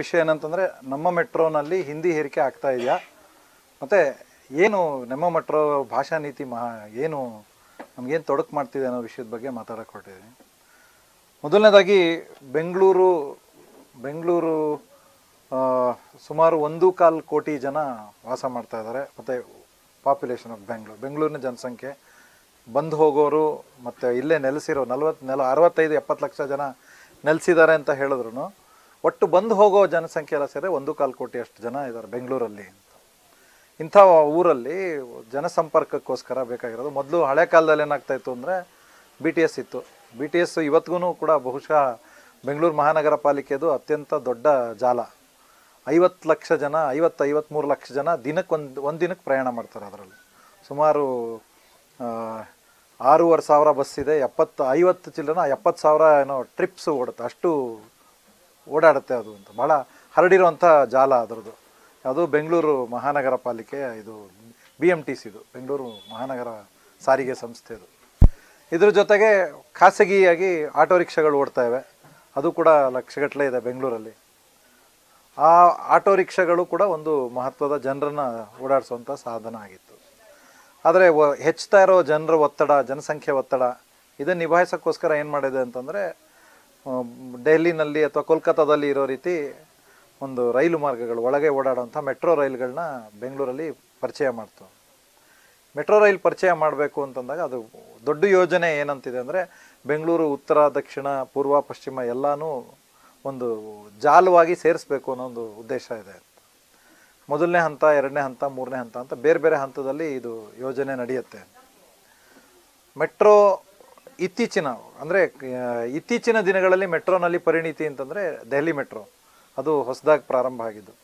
ವಿಷಯ ಏನಂತಂದರೆ ನಮ್ಮ ಮೆಟ್ರೋನಲ್ಲಿ ಹಿಂದಿ ಹೇರಿಕೆ ಆಗ್ತಾ ಇದೆಯಾ ಮತ್ತು ಏನು ನಮ್ಮ ಮೆಟ್ರೋ ಭಾಷಾ ನೀತಿ ಮಹಾ ಏನು ನಮಗೇನು ತೊಡಕು ಮಾಡ್ತಿದೆ ಅನ್ನೋ ವಿಷಯದ ಬಗ್ಗೆ ಮಾತಾಡೋಕೆ ಹೊರಟಿದ್ದೀನಿ ಮೊದಲನೇದಾಗಿ ಬೆಂಗಳೂರು ಬೆಂಗಳೂರು ಸುಮಾರು ಒಂದು ಕಾಲು ಕೋಟಿ ಜನ ವಾಸ ಮಾಡ್ತಾ ಇದ್ದಾರೆ ಮತ್ತು ಪಾಪ್ಯುಲೇಷನ್ ಆಫ್ ಬೆಂಗಳೂರು ಬೆಂಗಳೂರಿನ ಜನಸಂಖ್ಯೆ ಬಂದು ಹೋಗೋರು ಮತ್ತು ಇಲ್ಲೇ ನೆಲೆಸಿರೋ ನಲ್ವತ್ತು ನೆಲ ಅರವತ್ತೈದು ಎಪ್ಪತ್ತು ಲಕ್ಷ ಜನ ನೆಲೆಸಿದ್ದಾರೆ ಅಂತ ಹೇಳಿದ್ರು ಒಟ್ಟು ಬಂದು ಹೋಗೋ ಜನಸಂಖ್ಯೆ ಎಲ್ಲ ಸೇರಿ ಒಂದು ಕಾಲು ಕೋಟಿ ಅಷ್ಟು ಜನ ಇದ್ದಾರೆ ಬೆಂಗಳೂರಲ್ಲಿ ಅಂತ ಇಂಥ ಊರಲ್ಲಿ ಜನಸಂಪರ್ಕಕ್ಕೋಸ್ಕರ ಬೇಕಾಗಿರೋದು ಮೊದಲು ಹಳೆ ಕಾಲದಲ್ಲಿ ಇತ್ತು ಅಂದರೆ ಬಿ ಟಿ ಎಸ್ ಇತ್ತು ಬಿ ಟಿ ಎಸ್ ಇವತ್ತಿಗೂ ಕೂಡ ಬಹುಶಃ ಬೆಂಗಳೂರು ಮಹಾನಗರ ಪಾಲಿಕೆದು ಅತ್ಯಂತ ದೊಡ್ಡ ಜಾಲ ಐವತ್ತು ಲಕ್ಷ ಜನ ಐವತ್ತು ಐವತ್ತ್ಮೂರು ಲಕ್ಷ ಜನ ದಿನಕ್ಕೆ ಒಂದು ಒಂದು ದಿನಕ್ಕೆ ಪ್ರಯಾಣ ಮಾಡ್ತಾರೆ ಅದರಲ್ಲಿ ಸುಮಾರು ಆರೂವರೆ ಸಾವಿರ ಬಸ್ ಇದೆ ಎಪ್ಪತ್ತು ಐವತ್ತು ಚಿಲ್ಲನ ಎಪ್ಪತ್ತು ಸಾವಿರ ಏನೋ ಟ್ರಿಪ್ಸ್ ಓಡುತ್ತೆ ಅಷ್ಟು ಓಡಾಡುತ್ತೆ ಅದು ಅಂತ ಭಾಳ ಹರಡಿರುವಂಥ ಜಾಲ ಅದರದ್ದು ಅದು ಬೆಂಗಳೂರು ಮಹಾನಗರ ಪಾಲಿಕೆ ಇದು ಬಿ ಎಮ್ ಟಿ ಸಿದು ಬೆಂಗಳೂರು ಮಹಾನಗರ ಸಾರಿಗೆ ಸಂಸ್ಥೆ ಅದು ಇದ್ರ ಜೊತೆಗೆ ಖಾಸಗಿಯಾಗಿ ಆಟೋ ರಿಕ್ಷಾಗಳು ಓಡ್ತಾ ಇವೆ ಅದು ಕೂಡ ಲಕ್ಷಗಟ್ಟಲೆ ಇದೆ ಬೆಂಗಳೂರಲ್ಲಿ ಆ ಆಟೋ ರಿಕ್ಷಾಗಳು ಕೂಡ ಒಂದು ಮಹತ್ವದ ಜನರನ್ನು ಓಡಾಡಿಸುವಂಥ ಸಾಧನ ಆಗಿತ್ತು ಆದರೆ ಹೆಚ್ಚುತ್ತಾ ಇರೋ ಜನರ ಒತ್ತಡ ಜನಸಂಖ್ಯೆ ಒತ್ತಡ ಇದನ್ನು ನಿಭಾಯಿಸೋಕ್ಕೋಸ್ಕರ ಏನು ಮಾಡಿದೆ ಅಂತಂದರೆ ಡೆಹಲಿನಲ್ಲಿ ಅಥವಾ ಕೋಲ್ಕತ್ತಾದಲ್ಲಿ ಇರೋ ರೀತಿ ಒಂದು ರೈಲು ಮಾರ್ಗಗಳು ಒಳಗೆ ಓಡಾಡುವಂಥ ಮೆಟ್ರೋ ರೈಲುಗಳನ್ನ ಬೆಂಗಳೂರಲ್ಲಿ ಪರಿಚಯ ಮಾಡ್ತು ಮೆಟ್ರೋ ರೈಲ್ ಪರಿಚಯ ಮಾಡಬೇಕು ಅಂತಂದಾಗ ಅದು ದೊಡ್ಡ ಯೋಜನೆ ಏನಂತಿದೆ ಅಂದರೆ ಬೆಂಗಳೂರು ಉತ್ತರ ದಕ್ಷಿಣ ಪೂರ್ವ ಪಶ್ಚಿಮ ಎಲ್ಲನೂ ಒಂದು ಜಾಲವಾಗಿ ಸೇರಿಸ್ಬೇಕು ಅನ್ನೋ ಒಂದು ಉದ್ದೇಶ ಇದೆ ಮೊದಲನೇ ಹಂತ ಎರಡನೇ ಹಂತ ಮೂರನೇ ಹಂತ ಅಂತ ಬೇರೆ ಬೇರೆ ಹಂತದಲ್ಲಿ ಇದು ಯೋಜನೆ ನಡೆಯುತ್ತೆ ಮೆಟ್ರೋ ಇತ್ತೀಚಿನ ಅಂದರೆ ಇತ್ತೀಚಿನ ದಿನಗಳಲ್ಲಿ ಮೆಟ್ರೋನಲ್ಲಿ ಪರಿಣಿತಿ ಅಂತಂದರೆ ದೆಹಲಿ ಮೆಟ್ರೋ ಅದು ಹೊಸದಾಗಿ ಪ್ರಾರಂಭ ಆಗಿದ್ದು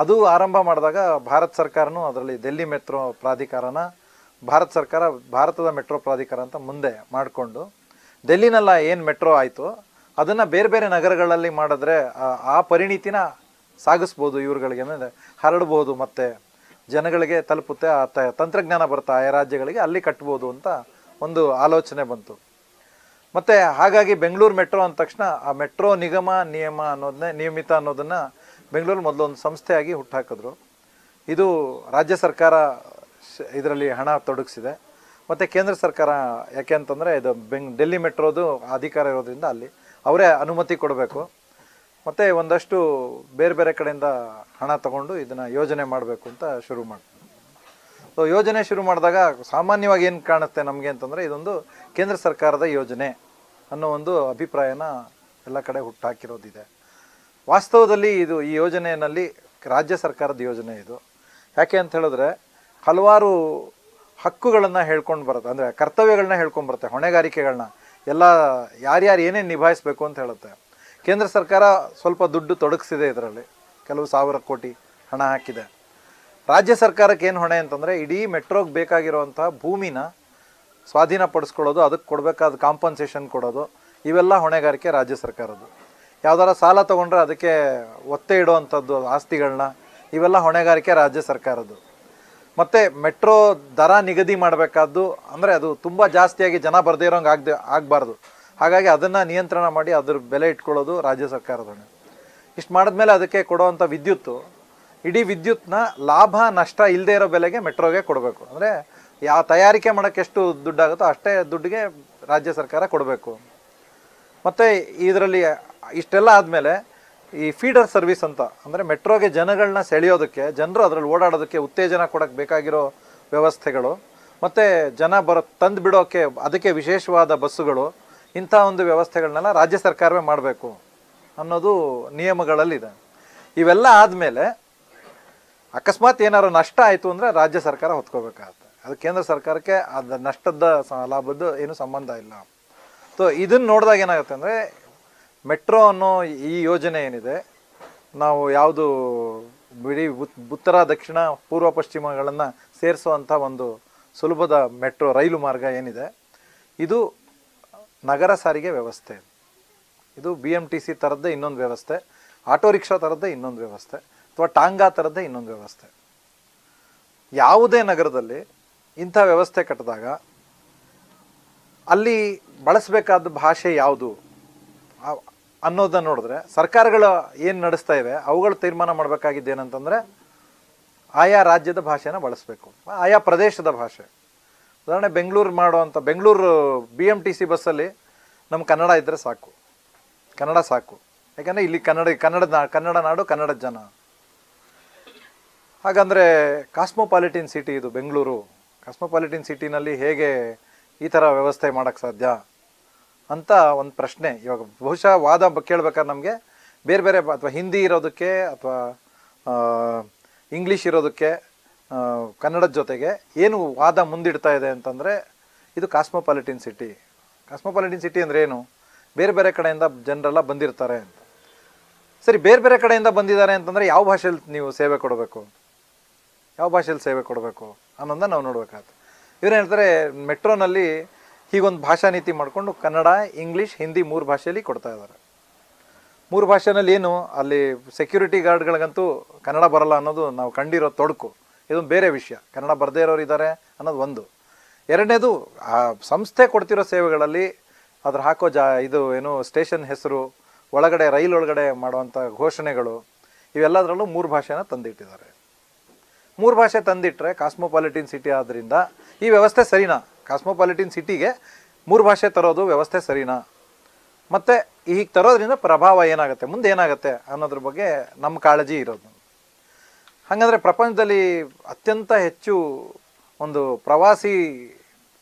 ಅದು ಆರಂಭ ಮಾಡಿದಾಗ ಭಾರತ ಸರ್ಕಾರನೂ ಅದರಲ್ಲಿ ದೆಹಲಿ ಮೆಟ್ರೋ ಪ್ರಾಧಿಕಾರನ ಭಾರತ ಸರ್ಕಾರ ಭಾರತದ ಮೆಟ್ರೋ ಪ್ರಾಧಿಕಾರ ಅಂತ ಮುಂದೆ ಮಾಡಿಕೊಂಡು ದೆಲ್ಲಿನಲ್ಲ ಏನು ಮೆಟ್ರೋ ಆಯಿತು ಅದನ್ನು ಬೇರೆ ಬೇರೆ ನಗರಗಳಲ್ಲಿ ಮಾಡಿದ್ರೆ ಆ ಪರಿಣಿತಿನ ಸಾಗಿಸ್ಬೋದು ಇವ್ರುಗಳಿಗೆ ಅಂದರೆ ಹರಡ್ಬೋದು ಮತ್ತು ಜನಗಳಿಗೆ ತಲುಪುತ್ತೆ ಆ ತಂತ್ರಜ್ಞಾನ ಬರ್ತಾ ಆಯಾ ರಾಜ್ಯಗಳಿಗೆ ಅಲ್ಲಿ ಕಟ್ಬೋದು ಅಂತ ಒಂದು ಆಲೋಚನೆ ಬಂತು ಮತ್ತು ಹಾಗಾಗಿ ಬೆಂಗಳೂರು ಮೆಟ್ರೋ ಅಂದ ತಕ್ಷಣ ಆ ಮೆಟ್ರೋ ನಿಗಮ ನಿಯಮ ಅನ್ನೋದನ್ನೇ ನಿಯಮಿತ ಅನ್ನೋದನ್ನು ಬೆಂಗಳೂರು ಮೊದಲೊಂದು ಸಂಸ್ಥೆಯಾಗಿ ಹುಟ್ಟಾಕಿದ್ರು ಇದು ರಾಜ್ಯ ಸರ್ಕಾರ ಇದರಲ್ಲಿ ಹಣ ತೊಡಗಿಸಿದೆ ಮತ್ತು ಕೇಂದ್ರ ಸರ್ಕಾರ ಯಾಕೆ ಅಂತಂದರೆ ಇದು ಬೆಂಗ್ ಡೆಲ್ಲಿ ಮೆಟ್ರೋದು ಅಧಿಕಾರ ಇರೋದ್ರಿಂದ ಅಲ್ಲಿ ಅವರೇ ಅನುಮತಿ ಕೊಡಬೇಕು ಮತ್ತು ಒಂದಷ್ಟು ಬೇರೆ ಬೇರೆ ಕಡೆಯಿಂದ ಹಣ ತಗೊಂಡು ಇದನ್ನು ಯೋಜನೆ ಮಾಡಬೇಕು ಅಂತ ಶುರು ಮಾಡಿ ಸೊ ಯೋಜನೆ ಶುರು ಮಾಡಿದಾಗ ಸಾಮಾನ್ಯವಾಗಿ ಏನು ಕಾಣುತ್ತೆ ನಮಗೆ ಅಂತಂದರೆ ಇದೊಂದು ಕೇಂದ್ರ ಸರ್ಕಾರದ ಯೋಜನೆ ಅನ್ನೋ ಒಂದು ಅಭಿಪ್ರಾಯನ ಎಲ್ಲ ಕಡೆ ಹುಟ್ಟಾಕಿರೋದಿದೆ ವಾಸ್ತವದಲ್ಲಿ ಇದು ಈ ಯೋಜನೆಯಲ್ಲಿ ರಾಜ್ಯ ಸರ್ಕಾರದ ಯೋಜನೆ ಇದು ಯಾಕೆ ಅಂತ ಹೇಳಿದ್ರೆ ಹಲವಾರು ಹಕ್ಕುಗಳನ್ನು ಹೇಳ್ಕೊಂಡು ಬರುತ್ತೆ ಅಂದರೆ ಕರ್ತವ್ಯಗಳನ್ನ ಹೇಳ್ಕೊಂಡು ಬರುತ್ತೆ ಹೊಣೆಗಾರಿಕೆಗಳನ್ನ ಎಲ್ಲ ಯಾರ್ಯಾರು ಏನೇನು ನಿಭಾಯಿಸಬೇಕು ಅಂತ ಹೇಳುತ್ತೆ ಕೇಂದ್ರ ಸರ್ಕಾರ ಸ್ವಲ್ಪ ದುಡ್ಡು ತೊಡಗಿಸಿದೆ ಇದರಲ್ಲಿ ಕೆಲವು ಸಾವಿರ ಕೋಟಿ ಹಣ ಹಾಕಿದೆ ರಾಜ್ಯ ಸರ್ಕಾರಕ್ಕೆ ಏನು ಹೊಣೆ ಅಂತಂದರೆ ಇಡೀ ಮೆಟ್ರೋಗೆ ಬೇಕಾಗಿರುವಂಥ ಭೂಮಿನ ಸ್ವಾಧೀನ ಪಡಿಸ್ಕೊಳ್ಳೋದು ಅದಕ್ಕೆ ಕೊಡಬೇಕಾದ ಕಾಂಪನ್ಸೇಷನ್ ಕೊಡೋದು ಇವೆಲ್ಲ ಹೊಣೆಗಾರಿಕೆ ರಾಜ್ಯ ಸರ್ಕಾರದ್ದು ಯಾವ್ದಾರ ಸಾಲ ತೊಗೊಂಡ್ರೆ ಅದಕ್ಕೆ ಒತ್ತೆ ಇಡುವಂಥದ್ದು ಆಸ್ತಿಗಳನ್ನ ಇವೆಲ್ಲ ಹೊಣೆಗಾರಿಕೆ ರಾಜ್ಯ ಸರ್ಕಾರದ್ದು ಮತ್ತು ಮೆಟ್ರೋ ದರ ನಿಗದಿ ಮಾಡಬೇಕಾದ್ದು ಅಂದರೆ ಅದು ತುಂಬ ಜಾಸ್ತಿಯಾಗಿ ಜನ ಬರದೇ ಇರೋಂಗೆ ಆಗದೆ ಆಗಬಾರ್ದು ಹಾಗಾಗಿ ಅದನ್ನು ನಿಯಂತ್ರಣ ಮಾಡಿ ಅದ್ರ ಬೆಲೆ ಇಟ್ಕೊಳ್ಳೋದು ರಾಜ್ಯ ಸರ್ಕಾರದ ಹೊಣೆ ಇಷ್ಟು ಮಾಡಿದ್ಮೇಲೆ ಅದಕ್ಕೆ ಕೊಡೋವಂಥ ವಿದ್ಯುತ್ತು ಇಡೀ ವಿದ್ಯುತ್ನ ಲಾಭ ನಷ್ಟ ಇಲ್ಲದೆ ಇರೋ ಬೆಲೆಗೆ ಮೆಟ್ರೋಗೆ ಕೊಡಬೇಕು ಅಂದರೆ ಯಾವ ತಯಾರಿಕೆ ಮಾಡೋಕ್ಕೆ ಎಷ್ಟು ದುಡ್ಡಾಗುತ್ತೋ ಅಷ್ಟೇ ದುಡ್ಡಿಗೆ ರಾಜ್ಯ ಸರ್ಕಾರ ಕೊಡಬೇಕು ಮತ್ತು ಇದರಲ್ಲಿ ಇಷ್ಟೆಲ್ಲ ಆದಮೇಲೆ ಈ ಫೀಡರ್ ಸರ್ವಿಸ್ ಅಂತ ಅಂದರೆ ಮೆಟ್ರೋಗೆ ಜನಗಳನ್ನ ಸೆಳೆಯೋದಕ್ಕೆ ಜನರು ಅದರಲ್ಲಿ ಓಡಾಡೋದಕ್ಕೆ ಉತ್ತೇಜನ ಕೊಡೋಕ್ಕೆ ಬೇಕಾಗಿರೋ ವ್ಯವಸ್ಥೆಗಳು ಮತ್ತು ಜನ ಬರೋ ತಂದು ಬಿಡೋಕ್ಕೆ ಅದಕ್ಕೆ ವಿಶೇಷವಾದ ಬಸ್ಸುಗಳು ಇಂಥ ಒಂದು ವ್ಯವಸ್ಥೆಗಳನ್ನೆಲ್ಲ ರಾಜ್ಯ ಸರ್ಕಾರವೇ ಮಾಡಬೇಕು ಅನ್ನೋದು ನಿಯಮಗಳಲ್ಲಿದೆ ಇವೆಲ್ಲ ಆದಮೇಲೆ ಅಕಸ್ಮಾತ್ ಏನಾರು ನಷ್ಟ ಆಯಿತು ಅಂದರೆ ರಾಜ್ಯ ಸರ್ಕಾರ ಹೊತ್ಕೋಬೇಕಾಗತ್ತೆ ಅದು ಕೇಂದ್ರ ಸರ್ಕಾರಕ್ಕೆ ಅದು ನಷ್ಟದ ಲಾಭದ್ದು ಏನು ಸಂಬಂಧ ಇಲ್ಲ ಸೊ ಇದನ್ನು ನೋಡಿದಾಗ ಏನಾಗುತ್ತೆ ಅಂದರೆ ಮೆಟ್ರೋ ಅನ್ನೋ ಈ ಯೋಜನೆ ಏನಿದೆ ನಾವು ಯಾವುದು ಬಿಡಿ ಉತ್ತರ ದಕ್ಷಿಣ ಪೂರ್ವ ಪಶ್ಚಿಮಗಳನ್ನು ಸೇರಿಸುವಂಥ ಒಂದು ಸುಲಭದ ಮೆಟ್ರೋ ರೈಲು ಮಾರ್ಗ ಏನಿದೆ ಇದು ನಗರ ಸಾರಿಗೆ ವ್ಯವಸ್ಥೆ ಇದು ಬಿ ಎಮ್ ಟಿ ಸಿ ಥರದ್ದೇ ಇನ್ನೊಂದು ವ್ಯವಸ್ಥೆ ಆಟೋ ರಿಕ್ಷಾ ಥರದ್ದೇ ಇನ್ನೊಂದು ವ್ಯವಸ್ಥೆ ಅಥವಾ ಟಾಂಗಾ ಥರದ್ದೇ ಇನ್ನೊಂದು ವ್ಯವಸ್ಥೆ ಯಾವುದೇ ನಗರದಲ್ಲಿ ಇಂಥ ವ್ಯವಸ್ಥೆ ಕಟ್ಟಿದಾಗ ಅಲ್ಲಿ ಬಳಸಬೇಕಾದ ಭಾಷೆ ಯಾವುದು ಅನ್ನೋದನ್ನ ನೋಡಿದ್ರೆ ಸರ್ಕಾರಗಳು ಏನು ನಡೆಸ್ತಾ ಇವೆ ಅವುಗಳು ತೀರ್ಮಾನ ಮಾಡಬೇಕಾಗಿದ್ದೇನಂತಂದರೆ ಆಯಾ ರಾಜ್ಯದ ಭಾಷೆನ ಬಳಸಬೇಕು ಆಯಾ ಪ್ರದೇಶದ ಭಾಷೆ ಉದಾಹರಣೆ ಬೆಂಗಳೂರು ಮಾಡುವಂಥ Bengaluru B M T C ಬಸ್ಸಲ್ಲಿ ನಮ್ಮ ಕನ್ನಡ ಇದ್ದರೆ ಸಾಕು ಕನ್ನಡ ಸಾಕು ಯಾಕಂದರೆ ಇಲ್ಲಿ ಕನ್ನಡ ಕನ್ನಡ ಕನ್ನಡ ನಾಡು ಕನ್ನಡ ಜನ ಹಾಗಂದರೆ ಕಾಸ್ಮೋಪಾಲಿಟಿನ್ ಸಿಟಿ ಇದು ಬೆಂಗಳೂರು ಕಾಸ್ಮೋಪಾಲಿಟಿನ್ ಸಿಟಿನಲ್ಲಿ ಹೇಗೆ ಈ ಥರ ವ್ಯವಸ್ಥೆ ಮಾಡೋಕ್ಕೆ ಸಾಧ್ಯ ಅಂತ ಒಂದು ಪ್ರಶ್ನೆ ಇವಾಗ ಬಹುಶಃ ವಾದ ಕೇಳ್ಬೇಕಾದ್ರೆ ನಮಗೆ ಬೇರೆ ಬೇರೆ ಅಥವಾ ಹಿಂದಿ ಇರೋದಕ್ಕೆ ಅಥವಾ ಇಂಗ್ಲೀಷ್ ಇರೋದಕ್ಕೆ ಕನ್ನಡದ ಜೊತೆಗೆ ಏನು ವಾದ ಮುಂದಿಡ್ತಾ ಇದೆ ಅಂತಂದರೆ ಇದು ಕಾಸ್ಮೋಪಾಲಿಟಿನ್ ಸಿಟಿ ಕಾಸ್ಮೋಪಾಲಿಟಿನ್ ಸಿಟಿ ಅಂದರೆ ಏನು ಬೇರೆ ಬೇರೆ ಕಡೆಯಿಂದ ಜನರೆಲ್ಲ ಬಂದಿರ್ತಾರೆ ಅಂತ ಸರಿ ಬೇರೆ ಬೇರೆ ಕಡೆಯಿಂದ ಬಂದಿದ್ದಾರೆ ಅಂತಂದರೆ ಯಾವ ಭಾಷೆಯಲ್ಲಿ ನೀವು ಸೇವೆ ಕೊಡಬೇಕು ಯಾವ ಭಾಷೆಯಲ್ಲಿ ಸೇವೆ ಕೊಡಬೇಕು ಅನ್ನೋದನ್ನ ನಾವು ನೋಡ್ಬೇಕಾಗುತ್ತೆ ಇವ್ರು ಹೇಳ್ತಾರೆ ಮೆಟ್ರೋನಲ್ಲಿ ಹೀಗೊಂದು ಭಾಷಾ ನೀತಿ ಮಾಡಿಕೊಂಡು ಕನ್ನಡ ಇಂಗ್ಲೀಷ್ ಹಿಂದಿ ಮೂರು ಭಾಷೆಯಲ್ಲಿ ಕೊಡ್ತಾ ಇದ್ದಾರೆ ಮೂರು ಭಾಷೆನಲ್ಲಿ ಏನು ಅಲ್ಲಿ ಸೆಕ್ಯೂರಿಟಿ ಗಾರ್ಡ್ಗಳಿಗಂತೂ ಕನ್ನಡ ಬರಲ್ಲ ಅನ್ನೋದು ನಾವು ಕಂಡಿರೋ ತೊಡಕು ಇದೊಂದು ಬೇರೆ ವಿಷಯ ಕನ್ನಡ ಬರದೇ ಇರೋರು ಇದ್ದಾರೆ ಅನ್ನೋದು ಒಂದು ಎರಡನೇದು ಆ ಸಂಸ್ಥೆ ಕೊಡ್ತಿರೋ ಸೇವೆಗಳಲ್ಲಿ ಅದ್ರ ಹಾಕೋ ಜಾ ಇದು ಏನು ಸ್ಟೇಷನ್ ಹೆಸರು ಒಳಗಡೆ ರೈಲ್ ಒಳಗಡೆ ಮಾಡುವಂಥ ಘೋಷಣೆಗಳು ಇವೆಲ್ಲದರಲ್ಲೂ ಮೂರು ಭಾಷೆನ ತಂದಿಟ್ಟಿದ್ದಾರೆ ಮೂರು ಭಾಷೆ ತಂದಿಟ್ಟರೆ ಕಾಸ್ಮೋಪಾಲಿಟಿನ್ ಸಿಟಿ ಆದ್ದರಿಂದ ಈ ವ್ಯವಸ್ಥೆ ಸರಿನಾ ಕಾಸ್ಮೋಪಾಲಿಟಿನ್ ಸಿಟಿಗೆ ಮೂರು ಭಾಷೆ ತರೋದು ವ್ಯವಸ್ಥೆ ಸರಿನಾ ಮತ್ತು ಹೀಗೆ ತರೋದ್ರಿಂದ ಪ್ರಭಾವ ಏನಾಗುತ್ತೆ ಮುಂದೆ ಏನಾಗುತ್ತೆ ಅನ್ನೋದ್ರ ಬಗ್ಗೆ ನಮ್ಮ ಕಾಳಜಿ ಇರೋದು ಹಾಗಂದರೆ ಪ್ರಪಂಚದಲ್ಲಿ ಅತ್ಯಂತ ಹೆಚ್ಚು ಒಂದು ಪ್ರವಾಸಿ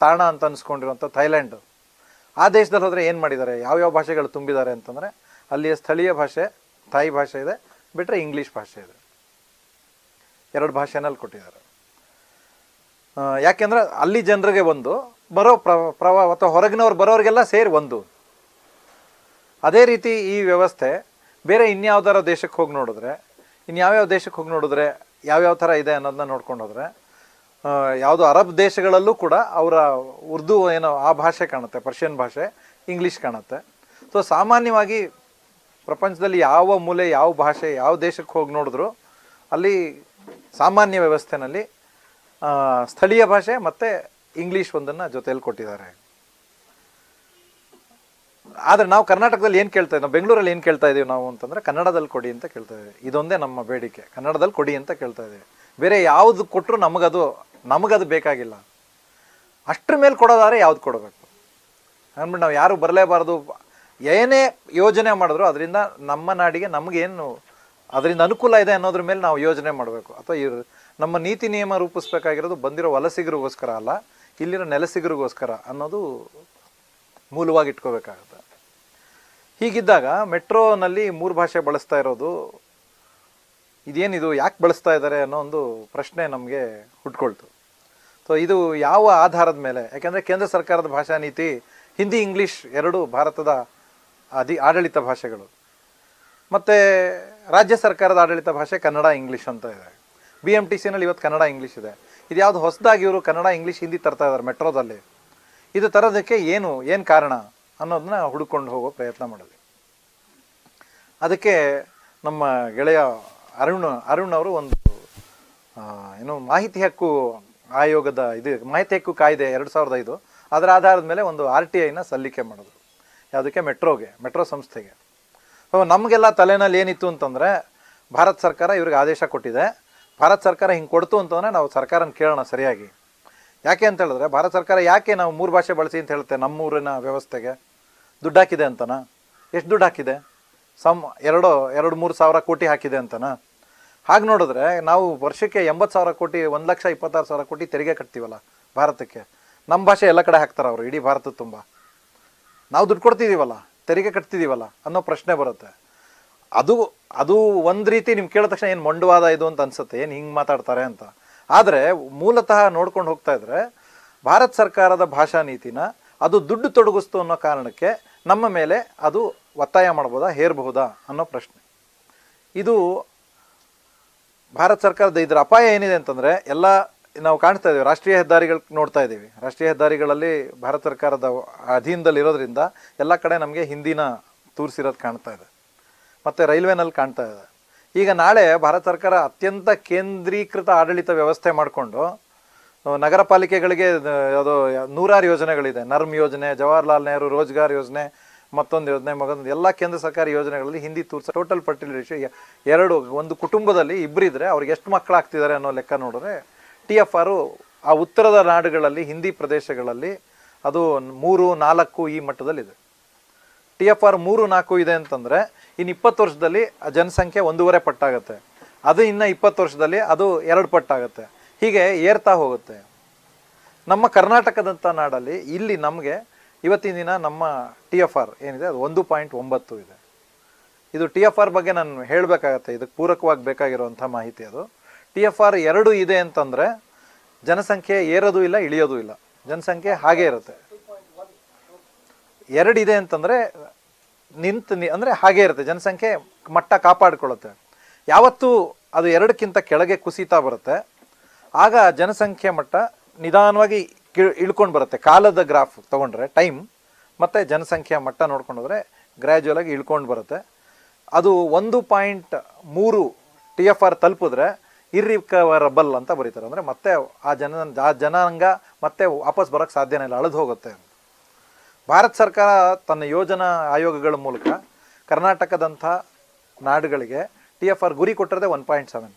ತಾಣ ಅಂತ ಅನ್ಸ್ಕೊಂಡಿರುವಂತ ಥೈಲ್ಯಾಂಡ್ ಆ ದೇಶದಲ್ಲಿ ಹೋದರೆ ಏನು ಮಾಡಿದ್ದಾರೆ ಯಾವ್ಯಾವ ಭಾಷೆಗಳು ತುಂಬಿದ್ದಾರೆ ಅಂತಂದರೆ ಅಲ್ಲಿಯ ಸ್ಥಳೀಯ ಭಾಷೆ ಥಾಯ್ ಭಾಷೆ ಇದೆ ಬಿಟ್ಟರೆ ಇಂಗ್ಲೀಷ್ ಭಾಷೆ ಇದೆ ಎರಡು ಭಾಷೆನಲ್ಲಿ ಕೊಟ್ಟಿದ್ದಾರೆ ಯಾಕೆಂದರೆ ಅಲ್ಲಿ ಜನರಿಗೆ ಒಂದು ಬರೋ ಪ್ರವಾ ಅಥವಾ ಹೊರಗಿನವ್ರು ಬರೋರಿಗೆಲ್ಲ ಸೇರಿ ಒಂದು ಅದೇ ರೀತಿ ಈ ವ್ಯವಸ್ಥೆ ಬೇರೆ ಇನ್ಯಾವ್ದಾರ ದೇಶಕ್ಕೆ ಹೋಗಿ ನೋಡಿದ್ರೆ ಇನ್ಯಾವ್ಯಾವ ದೇಶಕ್ಕೆ ಹೋಗಿ ನೋಡಿದ್ರೆ ಯಾವ್ಯಾವ ಥರ ಇದೆ ಅನ್ನೋದನ್ನ ನೋಡ್ಕೊಂಡು ಹೋದರೆ ಯಾವುದು ಅರಬ್ ದೇಶಗಳಲ್ಲೂ ಕೂಡ ಅವರ ಉರ್ದು ಏನೋ ಆ ಭಾಷೆ ಕಾಣುತ್ತೆ ಪರ್ಷಿಯನ್ ಭಾಷೆ ಇಂಗ್ಲೀಷ್ ಕಾಣುತ್ತೆ ಸೊ ಸಾಮಾನ್ಯವಾಗಿ ಪ್ರಪಂಚದಲ್ಲಿ ಯಾವ ಮೂಲೆ ಯಾವ ಭಾಷೆ ಯಾವ ದೇಶಕ್ಕೆ ಹೋಗಿ ನೋಡಿದ್ರು ಅಲ್ಲಿ ಸಾಮಾನ್ಯ ವ್ಯವಸ್ಥೆನಲ್ಲಿ ಸ್ಥಳೀಯ ಭಾಷೆ ಮತ್ತು ಇಂಗ್ಲೀಷ್ ಒಂದನ್ನು ಜೊತೆಯಲ್ಲಿ ಕೊಟ್ಟಿದ್ದಾರೆ ಆದರೆ ನಾವು ಕರ್ನಾಟಕದಲ್ಲಿ ಏನು ಕೇಳ್ತಾ ನಾವು ಬೆಂಗಳೂರಲ್ಲಿ ಏನು ಕೇಳ್ತಾ ಇದ್ದೀವಿ ನಾವು ಅಂತಂದರೆ ಕನ್ನಡದಲ್ಲಿ ಕೊಡಿ ಅಂತ ಕೇಳ್ತಾ ಇದ್ದೀವಿ ಇದೊಂದೇ ನಮ್ಮ ಬೇಡಿಕೆ ಕನ್ನಡದಲ್ಲಿ ಕೊಡಿ ಅಂತ ಕೇಳ್ತಾ ಇದ್ದೀವಿ ಬೇರೆ ಯಾವುದು ಕೊಟ್ಟರು ನಮಗದು ನಮಗದು ಬೇಕಾಗಿಲ್ಲ ಅಷ್ಟ್ರ ಮೇಲೆ ಕೊಡೋದಾದ್ರೆ ಯಾವ್ದು ಕೊಡಬೇಕು ಅಂದ್ಬಿಟ್ಟು ನಾವು ಯಾರು ಬರಲೇಬಾರ್ದು ಏನೇ ಯೋಜನೆ ಮಾಡಿದ್ರು ಅದರಿಂದ ನಮ್ಮ ನಾಡಿಗೆ ನಮಗೇನು ಅದರಿಂದ ಅನುಕೂಲ ಇದೆ ಅನ್ನೋದ್ರ ಮೇಲೆ ನಾವು ಯೋಜನೆ ಮಾಡಬೇಕು ಅಥವಾ ನಮ್ಮ ನೀತಿ ನಿಯಮ ರೂಪಿಸ್ಬೇಕಾಗಿರೋದು ಬಂದಿರೋ ವಲಸಿಗರಿಗೋಸ್ಕರ ಅಲ್ಲ ಇಲ್ಲಿರೋ ನೆಲೆಸಿಗರಿಗೋಸ್ಕರ ಅನ್ನೋದು ಮೂಲವಾಗಿ ಇಟ್ಕೋಬೇಕಾಗುತ್ತೆ ಹೀಗಿದ್ದಾಗ ಮೆಟ್ರೋನಲ್ಲಿ ಮೂರು ಭಾಷೆ ಬಳಸ್ತಾ ಇರೋದು ಇದೇನಿದು ಯಾಕೆ ಬಳಸ್ತಾ ಇದ್ದಾರೆ ಅನ್ನೋ ಒಂದು ಪ್ರಶ್ನೆ ನಮಗೆ ಹುಟ್ಕೊಳ್ತು ಸೊ ಇದು ಯಾವ ಆಧಾರದ ಮೇಲೆ ಯಾಕೆಂದರೆ ಕೇಂದ್ರ ಸರ್ಕಾರದ ಭಾಷಾ ನೀತಿ ಹಿಂದಿ ಇಂಗ್ಲೀಷ್ ಎರಡೂ ಭಾರತದ ಅಧಿ ಆಡಳಿತ ಭಾಷೆಗಳು ಮತ್ತು ರಾಜ್ಯ ಸರ್ಕಾರದ ಆಡಳಿತ ಭಾಷೆ ಕನ್ನಡ ಇಂಗ್ಲೀಷ್ ಅಂತ ಇದೆ ಬಿ ಎಮ್ ಟಿ ಸಿನಲ್ಲಿ ಇವತ್ತು ಕನ್ನಡ ಇಂಗ್ಲೀಷ್ ಇದೆ ಇದು ಯಾವುದು ಹೊಸದಾಗಿ ಇವರು ಕನ್ನಡ ಇಂಗ್ಲೀಷ್ ಹಿಂದಿ ತರ್ತಾ ಇದ್ದಾರೆ ಮೆಟ್ರೋದಲ್ಲಿ ಇದು ತರೋದಕ್ಕೆ ಏನು ಏನು ಕಾರಣ ಅನ್ನೋದನ್ನ ಹುಡುಕೊಂಡು ಹೋಗೋ ಪ್ರಯತ್ನ ಮಾಡಿದ್ವಿ ಅದಕ್ಕೆ ನಮ್ಮ ಗೆಳೆಯ ಅರುಣ್ ಅರುಣ್ ಅವರು ಒಂದು ಏನು ಮಾಹಿತಿ ಹಕ್ಕು ಆಯೋಗದ ಇದು ಮಾಹಿತಿ ಹಕ್ಕು ಕಾಯ್ದೆ ಎರಡು ಸಾವಿರದ ಐದು ಅದರ ಆಧಾರದ ಮೇಲೆ ಒಂದು ಆರ್ ಟಿ ಐನ ಸಲ್ಲಿಕೆ ಮಾಡಿದ್ರು ಯಾವುದಕ್ಕೆ ಮೆಟ್ರೋಗೆ ಮೆಟ್ರೋ ಸಂಸ್ಥೆಗೆ ನಮಗೆಲ್ಲ ತಲೆನಲ್ಲಿ ಏನಿತ್ತು ಅಂತಂದರೆ ಭಾರತ ಸರ್ಕಾರ ಇವ್ರಿಗೆ ಆದೇಶ ಕೊಟ್ಟಿದೆ ಭಾರತ ಸರ್ಕಾರ ಹಿಂಗೆ ಕೊಡ್ತು ಅಂತಂದರೆ ನಾವು ಸರ್ಕಾರನ ಕೇಳೋಣ ಸರಿಯಾಗಿ ಯಾಕೆ ಅಂತ ಹೇಳಿದ್ರೆ ಭಾರತ ಸರ್ಕಾರ ಯಾಕೆ ನಾವು ಮೂರು ಭಾಷೆ ಬಳಸಿ ಅಂತ ಹೇಳುತ್ತೆ ನಮ್ಮೂರಿನ ವ್ಯವಸ್ಥೆಗೆ ದುಡ್ಡು ಹಾಕಿದೆ ಅಂತನಾ ಎಷ್ಟು ದುಡ್ಡು ಹಾಕಿದೆ ಸಮ್ ಎರಡು ಎರಡು ಮೂರು ಸಾವಿರ ಕೋಟಿ ಹಾಕಿದೆ ಅಂತನ ಹಾಗೆ ನೋಡಿದ್ರೆ ನಾವು ವರ್ಷಕ್ಕೆ ಎಂಬತ್ತು ಸಾವಿರ ಕೋಟಿ ಒಂದು ಲಕ್ಷ ಇಪ್ಪತ್ತಾರು ಸಾವಿರ ಕೋಟಿ ತೆರಿಗೆ ಕಟ್ತೀವಲ್ಲ ಭಾರತಕ್ಕೆ ನಮ್ಮ ಭಾಷೆ ಎಲ್ಲ ಕಡೆ ಹಾಕ್ತಾರೆ ಅವರು ಇಡೀ ಭಾರತದ ತುಂಬ ನಾವು ದುಡ್ಡು ಕೊಡ್ತಿದ್ದೀವಲ್ಲ ತೆರಿಗೆ ಕಟ್ತಿದ್ದೀವಲ್ಲ ಅನ್ನೋ ಪ್ರಶ್ನೆ ಬರುತ್ತೆ ಅದು ಅದು ಒಂದು ರೀತಿ ನಿಮ್ಗೆ ಕೇಳಿದ ತಕ್ಷಣ ಏನು ಮಂಡವಾದ ಇದು ಅಂತ ಅನ್ಸುತ್ತೆ ಏನು ಹಿಂಗೆ ಮಾತಾಡ್ತಾರೆ ಅಂತ ಆದರೆ ಮೂಲತಃ ನೋಡ್ಕೊಂಡು ಹೋಗ್ತಾ ಇದ್ರೆ ಭಾರತ ಸರ್ಕಾರದ ಭಾಷಾ ನೀತಿನ ಅದು ದುಡ್ಡು ತೊಡಗಿಸ್ತು ಅನ್ನೋ ಕಾರಣಕ್ಕೆ ನಮ್ಮ ಮೇಲೆ ಅದು ಒತ್ತಾಯ ಮಾಡ್ಬೋದಾ ಹೇರ್ಬಹುದಾ ಅನ್ನೋ ಪ್ರಶ್ನೆ ಇದು ಭಾರತ ಸರ್ಕಾರದ ಇದರ ಅಪಾಯ ಏನಿದೆ ಅಂತಂದರೆ ಎಲ್ಲ ನಾವು ಕಾಣ್ತಾ ಇದ್ದೀವಿ ರಾಷ್ಟ್ರೀಯ ಹೆದ್ದಾರಿಗಳು ನೋಡ್ತಾ ಇದ್ದೀವಿ ರಾಷ್ಟ್ರೀಯ ಹೆದ್ದಾರಿಗಳಲ್ಲಿ ಭಾರತ ಸರ್ಕಾರದ ಇರೋದ್ರಿಂದ ಎಲ್ಲ ಕಡೆ ನಮಗೆ ಹಿಂದಿನ ತೋರಿಸಿರೋದು ಕಾಣ್ತಾ ಇದೆ ಮತ್ತು ರೈಲ್ವೆನಲ್ಲಿ ಕಾಣ್ತಾ ಇದೆ ಈಗ ನಾಳೆ ಭಾರತ ಸರ್ಕಾರ ಅತ್ಯಂತ ಕೇಂದ್ರೀಕೃತ ಆಡಳಿತ ವ್ಯವಸ್ಥೆ ಮಾಡಿಕೊಂಡು ನಗರ ಪಾಲಿಕೆಗಳಿಗೆ ಅದು ನೂರಾರು ಯೋಜನೆಗಳಿದೆ ನರ್ಮ್ ಯೋಜನೆ ಜವಾಹರ್ಲಾಲ್ ನೆಹರು ರೋಜ್ಗಾರ್ ಯೋಜನೆ ಮತ್ತೊಂದು ಯೋಜನೆ ಮಗೊಂದು ಎಲ್ಲ ಕೇಂದ್ರ ಸರ್ಕಾರಿ ಯೋಜನೆಗಳಲ್ಲಿ ಹಿಂದಿ ತೋರಿಸ ಟೋಟಲ್ ಫರ್ಟಿಲಿಟಿ ಎರಡು ಒಂದು ಕುಟುಂಬದಲ್ಲಿ ಇಬ್ಬರಿದ್ರೆ ಅವ್ರಿಗೆ ಎಷ್ಟು ಮಕ್ಕಳಾಗ್ತಿದ್ದಾರೆ ಅನ್ನೋ ಲೆಕ್ಕ ನೋಡಿದ್ರೆ ಟಿ ಎಫ್ ಆರು ಆ ಉತ್ತರದ ನಾಡುಗಳಲ್ಲಿ ಹಿಂದಿ ಪ್ರದೇಶಗಳಲ್ಲಿ ಅದು ಮೂರು ನಾಲ್ಕು ಈ ಮಟ್ಟದಲ್ಲಿದೆ ಟಿ ಎಫ್ ಆರ್ ಮೂರು ನಾಲ್ಕು ಇದೆ ಅಂತಂದರೆ ಇನ್ನು ಇಪ್ಪತ್ತು ವರ್ಷದಲ್ಲಿ ಆ ಜನಸಂಖ್ಯೆ ಒಂದೂವರೆ ಪಟ್ಟಾಗುತ್ತೆ ಅದು ಇನ್ನು ಇಪ್ಪತ್ತು ವರ್ಷದಲ್ಲಿ ಅದು ಎರಡು ಪಟ್ಟಾಗುತ್ತೆ ಹೀಗೆ ಏರ್ತಾ ಹೋಗುತ್ತೆ ನಮ್ಮ ಕರ್ನಾಟಕದಂಥ ನಾಡಲ್ಲಿ ಇಲ್ಲಿ ನಮಗೆ ಇವತ್ತಿನ ದಿನ ನಮ್ಮ ಟಿ ಎಫ್ ಆರ್ ಏನಿದೆ ಅದು ಒಂದು ಪಾಯಿಂಟ್ ಒಂಬತ್ತು ಇದೆ ಇದು ಟಿ ಎಫ್ ಆರ್ ಬಗ್ಗೆ ನಾನು ಹೇಳಬೇಕಾಗತ್ತೆ ಇದಕ್ಕೆ ಪೂರಕವಾಗಿ ಬೇಕಾಗಿರುವಂಥ ಮಾಹಿತಿ ಅದು ಟಿ ಎಫ್ ಆರ್ ಎರಡು ಇದೆ ಅಂತಂದರೆ ಜನಸಂಖ್ಯೆ ಏರೋದು ಇಲ್ಲ ಇಳಿಯೋದು ಇಲ್ಲ ಜನಸಂಖ್ಯೆ ಹಾಗೇ ಇರುತ್ತೆ ಎರಡಿದೆ ಅಂತಂದರೆ ನಿಂತು ಅಂದರೆ ಹಾಗೇ ಇರುತ್ತೆ ಜನಸಂಖ್ಯೆ ಮಟ್ಟ ಕಾಪಾಡಿಕೊಳ್ಳುತ್ತೆ ಯಾವತ್ತೂ ಅದು ಎರಡಕ್ಕಿಂತ ಕೆಳಗೆ ಕುಸಿತಾ ಬರುತ್ತೆ ಆಗ ಜನಸಂಖ್ಯೆ ಮಟ್ಟ ನಿಧಾನವಾಗಿ ಇಳ್ಕೊಂಡು ಬರುತ್ತೆ ಕಾಲದ ಗ್ರಾಫ್ ತೊಗೊಂಡ್ರೆ ಟೈಮ್ ಮತ್ತು ಜನಸಂಖ್ಯೆ ಮಟ್ಟ ನೋಡ್ಕೊಂಡೋದ್ರೆ ಗ್ರ್ಯಾಜುವಲಾಗಿ ಇಳ್ಕೊಂಡು ಬರುತ್ತೆ ಅದು ಒಂದು ಪಾಯಿಂಟ್ ಮೂರು ಟಿ ಎಫ್ ಆರ್ ತಲುಪಿದ್ರೆ ಇರ್ರಿಕವರಬಲ್ ಅಂತ ಬರೀತಾರೆ ಅಂದರೆ ಮತ್ತೆ ಆ ಜನ ಆ ಜನಾಂಗ ಮತ್ತೆ ವಾಪಸ್ ಬರೋಕ್ಕೆ ಸಾಧ್ಯನೇ ಇಲ್ಲ ಅಳದು ಹೋಗುತ್ತೆ ಭಾರತ ಸರ್ಕಾರ ತನ್ನ ಯೋಜನಾ ಆಯೋಗಗಳ ಮೂಲಕ ಕರ್ನಾಟಕದಂಥ ನಾಡುಗಳಿಗೆ ಟಿ ಎಫ್ ಆರ್ ಗುರಿ ಕೊಟ್ಟಿರದೆ ಒನ್ ಪಾಯಿಂಟ್ ಸೆವೆನ್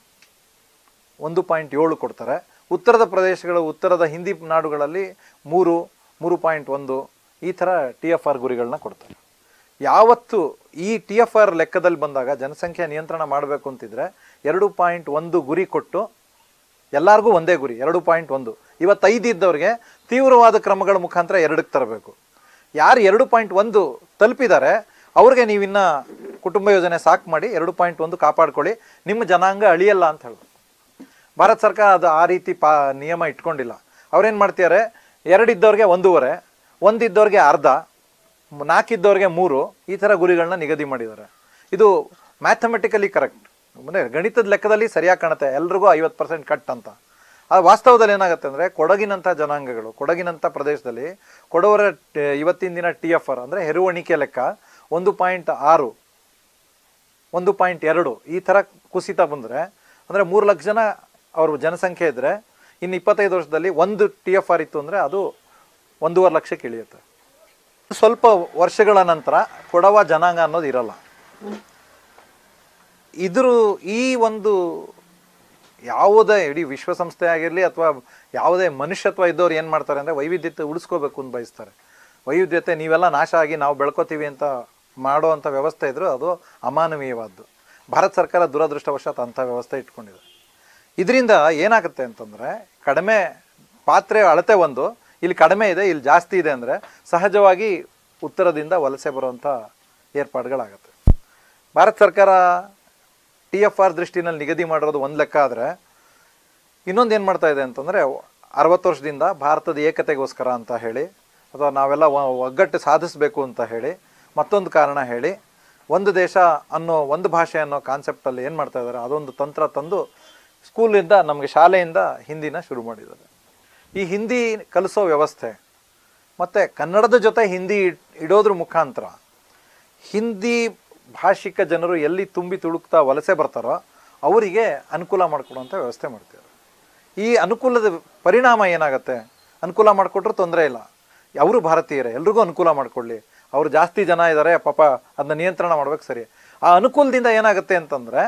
ಒಂದು ಪಾಯಿಂಟ್ ಏಳು ಕೊಡ್ತಾರೆ ಉತ್ತರದ ಪ್ರದೇಶಗಳು ಉತ್ತರದ ಹಿಂದಿ ನಾಡುಗಳಲ್ಲಿ ಮೂರು ಮೂರು ಪಾಯಿಂಟ್ ಒಂದು ಈ ಥರ ಟಿ ಎಫ್ ಆರ್ ಗುರಿಗಳನ್ನ ಕೊಡ್ತಾರೆ ಯಾವತ್ತು ಈ ಟಿ ಎಫ್ ಆರ್ ಲೆಕ್ಕದಲ್ಲಿ ಬಂದಾಗ ಜನಸಂಖ್ಯೆ ನಿಯಂತ್ರಣ ಮಾಡಬೇಕು ಅಂತಿದ್ರೆ ಎರಡು ಪಾಯಿಂಟ್ ಒಂದು ಗುರಿ ಕೊಟ್ಟು ಎಲ್ಲರಿಗೂ ಒಂದೇ ಗುರಿ ಎರಡು ಪಾಯಿಂಟ್ ಒಂದು ಇವತ್ತೈದು ಇದ್ದವ್ರಿಗೆ ತೀವ್ರವಾದ ಕ್ರಮಗಳ ಮುಖಾಂತರ ಎರಡಕ್ಕೆ ತರಬೇಕು ಯಾರು ಎರಡು ಪಾಯಿಂಟ್ ಒಂದು ತಲುಪಿದ್ದಾರೆ ಅವ್ರಿಗೆ ನೀವಿನ್ನ ಕುಟುಂಬ ಯೋಜನೆ ಸಾಕು ಮಾಡಿ ಎರಡು ಪಾಯಿಂಟ್ ಒಂದು ಕಾಪಾಡ್ಕೊಳ್ಳಿ ನಿಮ್ಮ ಜನಾಂಗ ಅಳಿಯಲ್ಲ ಅಂತ ಹೇಳಿ ಭಾರತ ಸರ್ಕಾರ ಅದು ಆ ರೀತಿ ಪಾ ನಿಯಮ ಇಟ್ಕೊಂಡಿಲ್ಲ ಅವ್ರೇನು ಮಾಡ್ತಿದ್ದಾರೆ ಎರಡಿದ್ದವ್ರಿಗೆ ಒಂದೂವರೆ ಒಂದಿದ್ದವ್ರಿಗೆ ಅರ್ಧ ನಾಲ್ಕಿದ್ದವ್ರಿಗೆ ಮೂರು ಈ ಥರ ಗುರಿಗಳನ್ನ ನಿಗದಿ ಮಾಡಿದ್ದಾರೆ ಇದು ಮ್ಯಾಥಮೆಟಿಕಲಿ ಕರೆಕ್ಟ್ ಮುಂದೆ ಗಣಿತದ ಲೆಕ್ಕದಲ್ಲಿ ಸರಿಯಾಗಿ ಕಾಣುತ್ತೆ ಎಲ್ರಿಗೂ ಐವತ್ತು ಪರ್ಸೆಂಟ್ ಕಟ್ ಅಂತ ಆ ವಾಸ್ತವದಲ್ಲಿ ಏನಾಗುತ್ತೆ ಅಂದರೆ ಕೊಡಗಿನಂಥ ಜನಾಂಗಗಳು ಕೊಡಗಿನಂಥ ಪ್ರದೇಶದಲ್ಲಿ ಕೊಡವರ ಇವತ್ತಿನ ದಿನ ಟಿ ಎಫ್ ಆರ್ ಅಂದರೆ ಹೆರುವಣಿಕೆ ಲೆಕ್ಕ ಒಂದು ಪಾಯಿಂಟ್ ಆರು ಒಂದು ಪಾಯಿಂಟ್ ಎರಡು ಈ ಥರ ಕುಸಿತ ಬಂದರೆ ಅಂದರೆ ಮೂರು ಲಕ್ಷ ಜನ ಅವರು ಜನಸಂಖ್ಯೆ ಇದ್ದರೆ ಇನ್ನು ಇಪ್ಪತ್ತೈದು ವರ್ಷದಲ್ಲಿ ಒಂದು ಟಿ ಎಫ್ ಆರ್ ಇತ್ತು ಅಂದರೆ ಅದು ಒಂದೂವರೆ ಲಕ್ಷಕ್ಕೆ ಇಳಿಯುತ್ತೆ ಸ್ವಲ್ಪ ವರ್ಷಗಳ ನಂತರ ಕೊಡವ ಜನಾಂಗ ಅನ್ನೋದು ಇರಲ್ಲ ಇದ್ರ ಈ ಒಂದು ಯಾವುದೇ ಇಡೀ ವಿಶ್ವಸಂಸ್ಥೆ ಆಗಿರಲಿ ಅಥವಾ ಯಾವುದೇ ಮನುಷ್ಯತ್ವ ಇದ್ದವ್ರು ಏನು ಮಾಡ್ತಾರೆ ಅಂದರೆ ವೈವಿಧ್ಯತೆ ಉಳಿಸ್ಕೋಬೇಕು ಅಂತ ಬಯಸ್ತಾರೆ ವೈವಿಧ್ಯತೆ ನೀವೆಲ್ಲ ನಾಶ ಆಗಿ ನಾವು ಬೆಳ್ಕೋತೀವಿ ಅಂತ ಮಾಡೋ ಅಂಥ ವ್ಯವಸ್ಥೆ ಇದ್ದರೂ ಅದು ಅಮಾನವೀಯವಾದ್ದು ಭಾರತ ಸರ್ಕಾರ ದುರದೃಷ್ಟವಶಾತ್ ಅಂಥ ವ್ಯವಸ್ಥೆ ಇಟ್ಕೊಂಡಿದೆ ಇದರಿಂದ ಏನಾಗುತ್ತೆ ಅಂತಂದರೆ ಕಡಿಮೆ ಪಾತ್ರೆ ಅಳತೆ ಒಂದು ಇಲ್ಲಿ ಕಡಿಮೆ ಇದೆ ಇಲ್ಲಿ ಜಾಸ್ತಿ ಇದೆ ಅಂದರೆ ಸಹಜವಾಗಿ ಉತ್ತರದಿಂದ ವಲಸೆ ಬರುವಂಥ ಏರ್ಪಾಡುಗಳಾಗುತ್ತೆ ಭಾರತ ಸರ್ಕಾರ ಟಿ ಎಫ್ ಆರ್ ದೃಷ್ಟಿನಲ್ಲಿ ನಿಗದಿ ಮಾಡಿರೋದು ಒಂದು ಲೆಕ್ಕ ಆದರೆ ಇನ್ನೊಂದು ಏನು ಮಾಡ್ತಾ ಇದೆ ಅಂತಂದರೆ ಅರವತ್ತು ವರ್ಷದಿಂದ ಭಾರತದ ಏಕತೆಗೋಸ್ಕರ ಅಂತ ಹೇಳಿ ಅಥವಾ ನಾವೆಲ್ಲ ಒಗ್ಗಟ್ಟು ಸಾಧಿಸಬೇಕು ಅಂತ ಹೇಳಿ ಮತ್ತೊಂದು ಕಾರಣ ಹೇಳಿ ಒಂದು ದೇಶ ಅನ್ನೋ ಒಂದು ಭಾಷೆ ಅನ್ನೋ ಕಾನ್ಸೆಪ್ಟಲ್ಲಿ ಏನು ಮಾಡ್ತಾ ಇದ್ದಾರೆ ಅದೊಂದು ತಂತ್ರ ತಂದು ಸ್ಕೂಲಿಂದ ನಮಗೆ ಶಾಲೆಯಿಂದ ಹಿಂದಿನ ಶುರು ಮಾಡಿದ್ದಾರೆ ಈ ಹಿಂದಿ ಕಲಿಸೋ ವ್ಯವಸ್ಥೆ ಮತ್ತು ಕನ್ನಡದ ಜೊತೆ ಹಿಂದಿ ಇಡೋದ್ರ ಮುಖಾಂತರ ಹಿಂದಿ ಭಾಷಿಕ ಜನರು ಎಲ್ಲಿ ತುಂಬಿ ತುಳುಕ್ತಾ ವಲಸೆ ಬರ್ತಾರೋ ಅವರಿಗೆ ಅನುಕೂಲ ಮಾಡಿಕೊಡುವಂಥ ವ್ಯವಸ್ಥೆ ಮಾಡ್ತೀವಿ ಈ ಅನುಕೂಲದ ಪರಿಣಾಮ ಏನಾಗುತ್ತೆ ಅನುಕೂಲ ಮಾಡಿಕೊಟ್ರೂ ತೊಂದರೆ ಇಲ್ಲ ಅವರು ಭಾರತೀಯರೇ ಎಲ್ರಿಗೂ ಅನುಕೂಲ ಮಾಡಿಕೊಳ್ಳಿ ಅವರು ಜಾಸ್ತಿ ಜನ ಇದ್ದಾರೆ ಪಾಪ ಅದನ್ನ ನಿಯಂತ್ರಣ ಮಾಡ್ಬೇಕು ಸರಿ ಆ ಅನುಕೂಲದಿಂದ ಏನಾಗುತ್ತೆ ಅಂತಂದರೆ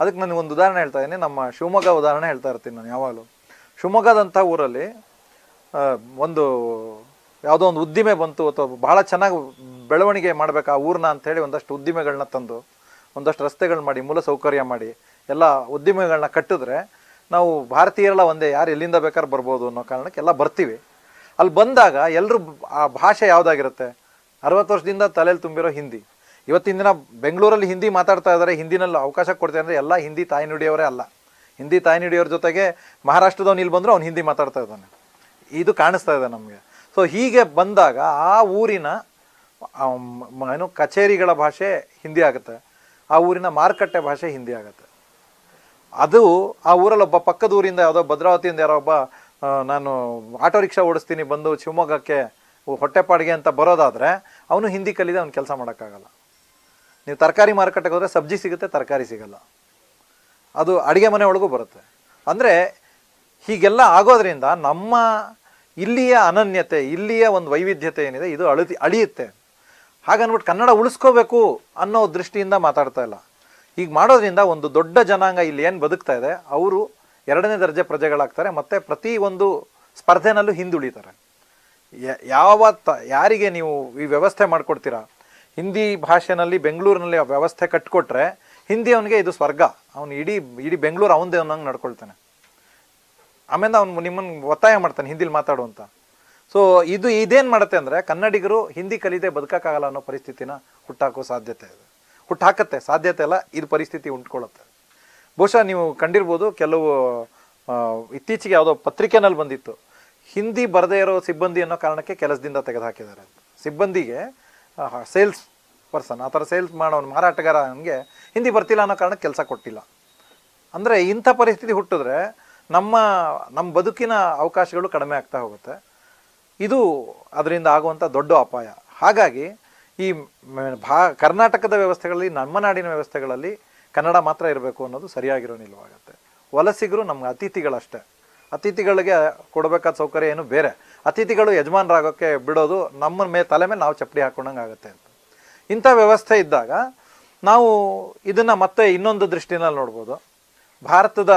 ಅದಕ್ಕೆ ನನಗೆ ಒಂದು ಉದಾಹರಣೆ ಹೇಳ್ತಾ ಇದ್ದೀನಿ ನಮ್ಮ ಶಿವಮೊಗ್ಗ ಉದಾಹರಣೆ ಹೇಳ್ತಾ ಇರ್ತೀನಿ ನಾನು ಯಾವಾಗಲೂ ಶಿವಮೊಗ್ಗದಂಥ ಊರಲ್ಲಿ ಒಂದು ಯಾವುದೋ ಒಂದು ಉದ್ದಿಮೆ ಬಂತು ಅಥವಾ ಬಹಳ ಚೆನ್ನಾಗಿ ಬೆಳವಣಿಗೆ ಮಾಡಬೇಕು ಆ ಊರನ್ನ ಅಂಥೇಳಿ ಒಂದಷ್ಟು ಉದ್ದಿಮೆಗಳನ್ನ ತಂದು ಒಂದಷ್ಟು ರಸ್ತೆಗಳ್ ಮಾಡಿ ಮೂಲ ಸೌಕರ್ಯ ಮಾಡಿ ಎಲ್ಲ ಉದ್ದಿಮೆಗಳನ್ನ ಕಟ್ಟಿದ್ರೆ ನಾವು ಭಾರತೀಯರೆಲ್ಲ ಒಂದೇ ಯಾರು ಎಲ್ಲಿಂದ ಬೇಕಾದ್ರೆ ಬರ್ಬೋದು ಅನ್ನೋ ಕಾರಣಕ್ಕೆ ಎಲ್ಲ ಬರ್ತೀವಿ ಅಲ್ಲಿ ಬಂದಾಗ ಎಲ್ಲರೂ ಆ ಭಾಷೆ ಯಾವುದಾಗಿರುತ್ತೆ ಅರವತ್ತು ವರ್ಷದಿಂದ ತಲೆಯಲ್ಲಿ ತುಂಬಿರೋ ಹಿಂದಿ ಇವತ್ತಿನ ದಿನ ಬೆಂಗಳೂರಲ್ಲಿ ಹಿಂದಿ ಮಾತಾಡ್ತಾ ಇದ್ದಾರೆ ಹಿಂದಿನಲ್ಲಿ ಅವಕಾಶ ಕೊಡ್ತಾರೆ ಅಂದರೆ ಎಲ್ಲ ಹಿಂದಿ ತಾಯ್ನುಡಿಯವರೇ ಅಲ್ಲ ಹಿಂದಿ ತಾಯ್ನುಡಿಯವ್ರ ಜೊತೆಗೆ ಮಹಾರಾಷ್ಟ್ರದವನು ಇಲ್ಲಿ ಬಂದರೂ ಅವ್ನು ಹಿಂದಿ ಮಾತಾಡ್ತಾ ಇದ್ದಾನೆ ಇದು ಕಾಣಿಸ್ತಾ ಇದೆ ನಮಗೆ ಸೊ ಹೀಗೆ ಬಂದಾಗ ಆ ಊರಿನ ಏನು ಕಚೇರಿಗಳ ಭಾಷೆ ಹಿಂದಿ ಆಗುತ್ತೆ ಆ ಊರಿನ ಮಾರುಕಟ್ಟೆ ಭಾಷೆ ಹಿಂದಿ ಆಗುತ್ತೆ ಅದು ಆ ಊರಲ್ಲಿ ಒಬ್ಬ ಪಕ್ಕದ ಊರಿಂದ ಯಾವುದೋ ಭದ್ರಾವತಿಯಿಂದ ಯಾರೋ ಒಬ್ಬ ನಾನು ಆಟೋ ರಿಕ್ಷಾ ಓಡಿಸ್ತೀನಿ ಬಂದು ಶಿವಮೊಗ್ಗಕ್ಕೆ ಹೊಟ್ಟೆಪಾಡಿಗೆ ಅಂತ ಬರೋದಾದರೆ ಅವನು ಹಿಂದಿ ಕಲಿದೆ ಅವ್ನು ಕೆಲಸ ಮಾಡೋಕ್ಕಾಗಲ್ಲ ನೀವು ತರಕಾರಿ ಮಾರುಕಟ್ಟೆಗೆ ಹೋದರೆ ಸಬ್ಜಿ ಸಿಗುತ್ತೆ ತರಕಾರಿ ಸಿಗಲ್ಲ ಅದು ಅಡುಗೆ ಮನೆ ಒಳಗೂ ಬರುತ್ತೆ ಅಂದರೆ ಹೀಗೆಲ್ಲ ಆಗೋದ್ರಿಂದ ನಮ್ಮ ಇಲ್ಲಿಯ ಅನನ್ಯತೆ ಇಲ್ಲಿಯ ಒಂದು ವೈವಿಧ್ಯತೆ ಏನಿದೆ ಇದು ಅಳತಿ ಅಳಿಯುತ್ತೆ ಹಾಗನ್ಬಿಟ್ಟು ಕನ್ನಡ ಉಳಿಸ್ಕೋಬೇಕು ಅನ್ನೋ ದೃಷ್ಟಿಯಿಂದ ಮಾತಾಡ್ತಾ ಇಲ್ಲ ಈಗ ಮಾಡೋದ್ರಿಂದ ಒಂದು ದೊಡ್ಡ ಜನಾಂಗ ಇಲ್ಲಿ ಏನು ಬದುಕ್ತಾ ಇದೆ ಅವರು ಎರಡನೇ ದರ್ಜೆ ಪ್ರಜೆಗಳಾಗ್ತಾರೆ ಮತ್ತು ಪ್ರತಿ ಒಂದು ಸ್ಪರ್ಧೆನಲ್ಲೂ ಹಿಂದುಳಿತಾರೆ ಯಾವ ತ ಯಾರಿಗೆ ನೀವು ಈ ವ್ಯವಸ್ಥೆ ಮಾಡಿಕೊಡ್ತೀರಾ ಹಿಂದಿ ಭಾಷೆನಲ್ಲಿ ಬೆಂಗಳೂರಿನಲ್ಲಿ ವ್ಯವಸ್ಥೆ ಕಟ್ಕೊಟ್ರೆ ಹಿಂದಿ ಅವನಿಗೆ ಇದು ಸ್ವರ್ಗ ಅವನು ಇಡೀ ಇಡೀ ಬೆಂಗಳೂರು ಅವನದೇ ಅವನಂಗೆ ನಡ್ಕೊಳ್ತಾನೆ ಆಮೇಲೆ ಅವ್ನು ನಿಮ್ಮನ್ನು ಒತ್ತಾಯ ಮಾಡ್ತಾನೆ ಹಿಂದಿಲಿ ಮಾತಾಡುವಂತ ಸೊ ಇದು ಇದೇನು ಮಾಡುತ್ತೆ ಅಂದರೆ ಕನ್ನಡಿಗರು ಹಿಂದಿ ಕಲಿದೆ ಬದುಕೋಕ್ಕಾಗಲ್ಲ ಅನ್ನೋ ಪರಿಸ್ಥಿತಿನ ಹುಟ್ಟಾಕೋ ಸಾಧ್ಯತೆ ಇದೆ ಹುಟ್ಟಾಕತ್ತೆ ಸಾಧ್ಯತೆ ಇಲ್ಲ ಇದು ಪರಿಸ್ಥಿತಿ ಉಂಟ್ಕೊಳ್ಳುತ್ತೆ ಬಹುಶಃ ನೀವು ಕಂಡಿರ್ಬೋದು ಕೆಲವು ಇತ್ತೀಚೆಗೆ ಯಾವುದೋ ಪತ್ರಿಕೆನಲ್ಲಿ ಬಂದಿತ್ತು ಹಿಂದಿ ಬರದೇ ಇರೋ ಸಿಬ್ಬಂದಿ ಅನ್ನೋ ಕಾರಣಕ್ಕೆ ಕೆಲಸದಿಂದ ತೆಗೆದುಹಾಕಿದ್ದಾರೆ ಸಿಬ್ಬಂದಿಗೆ ಸೇಲ್ಸ್ ಪರ್ಸನ್ ಆ ಥರ ಸೇಲ್ಸ್ ಮಾಡೋನು ಮಾರಾಟಗಾರ ನನಗೆ ಹಿಂದಿ ಬರ್ತಿಲ್ಲ ಅನ್ನೋ ಕಾರಣಕ್ಕೆ ಕೆಲಸ ಕೊಟ್ಟಿಲ್ಲ ಅಂದರೆ ಇಂಥ ಪರಿಸ್ಥಿತಿ ಹುಟ್ಟಿದ್ರೆ ನಮ್ಮ ನಮ್ಮ ಬದುಕಿನ ಅವಕಾಶಗಳು ಕಡಿಮೆ ಆಗ್ತಾ ಹೋಗುತ್ತೆ ಇದು ಅದರಿಂದ ಆಗುವಂಥ ದೊಡ್ಡ ಅಪಾಯ ಹಾಗಾಗಿ ಈ ಭಾ ಕರ್ನಾಟಕದ ವ್ಯವಸ್ಥೆಗಳಲ್ಲಿ ನಮ್ಮ ನಾಡಿನ ವ್ಯವಸ್ಥೆಗಳಲ್ಲಿ ಕನ್ನಡ ಮಾತ್ರ ಇರಬೇಕು ಅನ್ನೋದು ಸರಿಯಾಗಿರೋ ನಿಲುವಾಗುತ್ತೆ ವಲಸಿಗರು ನಮ್ಗೆ ಅತಿಥಿಗಳಷ್ಟೇ ಅತಿಥಿಗಳಿಗೆ ಕೊಡಬೇಕಾದ ಸೌಕರ್ಯ ಏನು ಬೇರೆ ಅತಿಥಿಗಳು ಯಜಮಾನರಾಗೋಕ್ಕೆ ಬಿಡೋದು ನಮ್ಮ ಮೇ ತಲೆ ಮೇಲೆ ನಾವು ಚಪ್ಪಡಿ ಹಾಕೊಂಡಂಗೆ ಆಗುತ್ತೆ ಅಂತ ಇಂಥ ವ್ಯವಸ್ಥೆ ಇದ್ದಾಗ ನಾವು ಇದನ್ನು ಮತ್ತೆ ಇನ್ನೊಂದು ದೃಷ್ಟಿನಲ್ಲಿ ನೋಡ್ಬೋದು ಭಾರತದ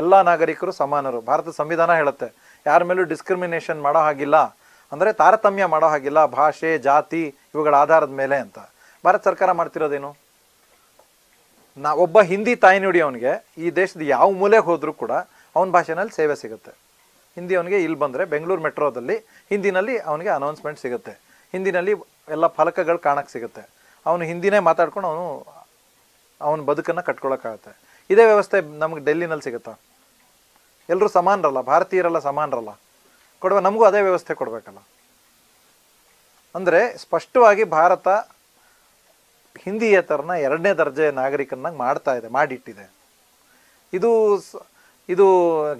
ಎಲ್ಲ ನಾಗರಿಕರು ಸಮಾನರು ಭಾರತ ಸಂವಿಧಾನ ಹೇಳುತ್ತೆ ಯಾರ ಮೇಲೂ ಡಿಸ್ಕ್ರಿಮಿನೇಷನ್ ಮಾಡೋ ಹಾಗಿಲ್ಲ ಅಂದರೆ ತಾರತಮ್ಯ ಮಾಡೋ ಹಾಗಿಲ್ಲ ಭಾಷೆ ಜಾತಿ ಇವುಗಳ ಆಧಾರದ ಮೇಲೆ ಅಂತ ಭಾರತ ಸರ್ಕಾರ ಮಾಡ್ತಿರೋದೇನು ನಾ ಒಬ್ಬ ಹಿಂದಿ ತಾಯಿ ನುಡಿ ಅವನಿಗೆ ಈ ದೇಶದ ಯಾವ ಮೂಲೆಗೆ ಹೋದರೂ ಕೂಡ ಅವನ ಭಾಷೆನಲ್ಲಿ ಸೇವೆ ಸಿಗುತ್ತೆ ಹಿಂದಿ ಅವನಿಗೆ ಇಲ್ಲಿ ಬಂದರೆ ಬೆಂಗಳೂರು ಮೆಟ್ರೋದಲ್ಲಿ ಹಿಂದಿನಲ್ಲಿ ಅವನಿಗೆ ಅನೌನ್ಸ್ಮೆಂಟ್ ಸಿಗುತ್ತೆ ಹಿಂದಿನಲ್ಲಿ ಎಲ್ಲ ಫಲಕಗಳು ಕಾಣಕ್ಕೆ ಸಿಗುತ್ತೆ ಅವನು ಹಿಂದಿನೇ ಮಾತಾಡ್ಕೊಂಡು ಅವನು ಅವನ ಬದುಕನ್ನು ಕಟ್ಕೊಳ್ಳೋಕ್ಕಾಗುತ್ತೆ ಇದೇ ವ್ಯವಸ್ಥೆ ನಮ್ಗೆ ಡೆಲ್ಲಿನಲ್ಲಿ ಸಿಗುತ್ತಾ ಎಲ್ಲರೂ ಸಮಾನರಲ್ಲ ಭಾರತೀಯರೆಲ್ಲ ಸಮಾನರಲ್ಲ ಕೊಡುವ ನಮಗೂ ಅದೇ ವ್ಯವಸ್ಥೆ ಕೊಡಬೇಕಲ್ಲ ಅಂದರೆ ಸ್ಪಷ್ಟವಾಗಿ ಭಾರತ ಹಿಂದಿಯೇತರನ್ನ ಎರಡನೇ ದರ್ಜೆಯ ನಾಗರಿಕನಾಗಿ ಮಾಡ್ತಾ ಇದೆ ಮಾಡಿಟ್ಟಿದೆ ಇದು ಇದು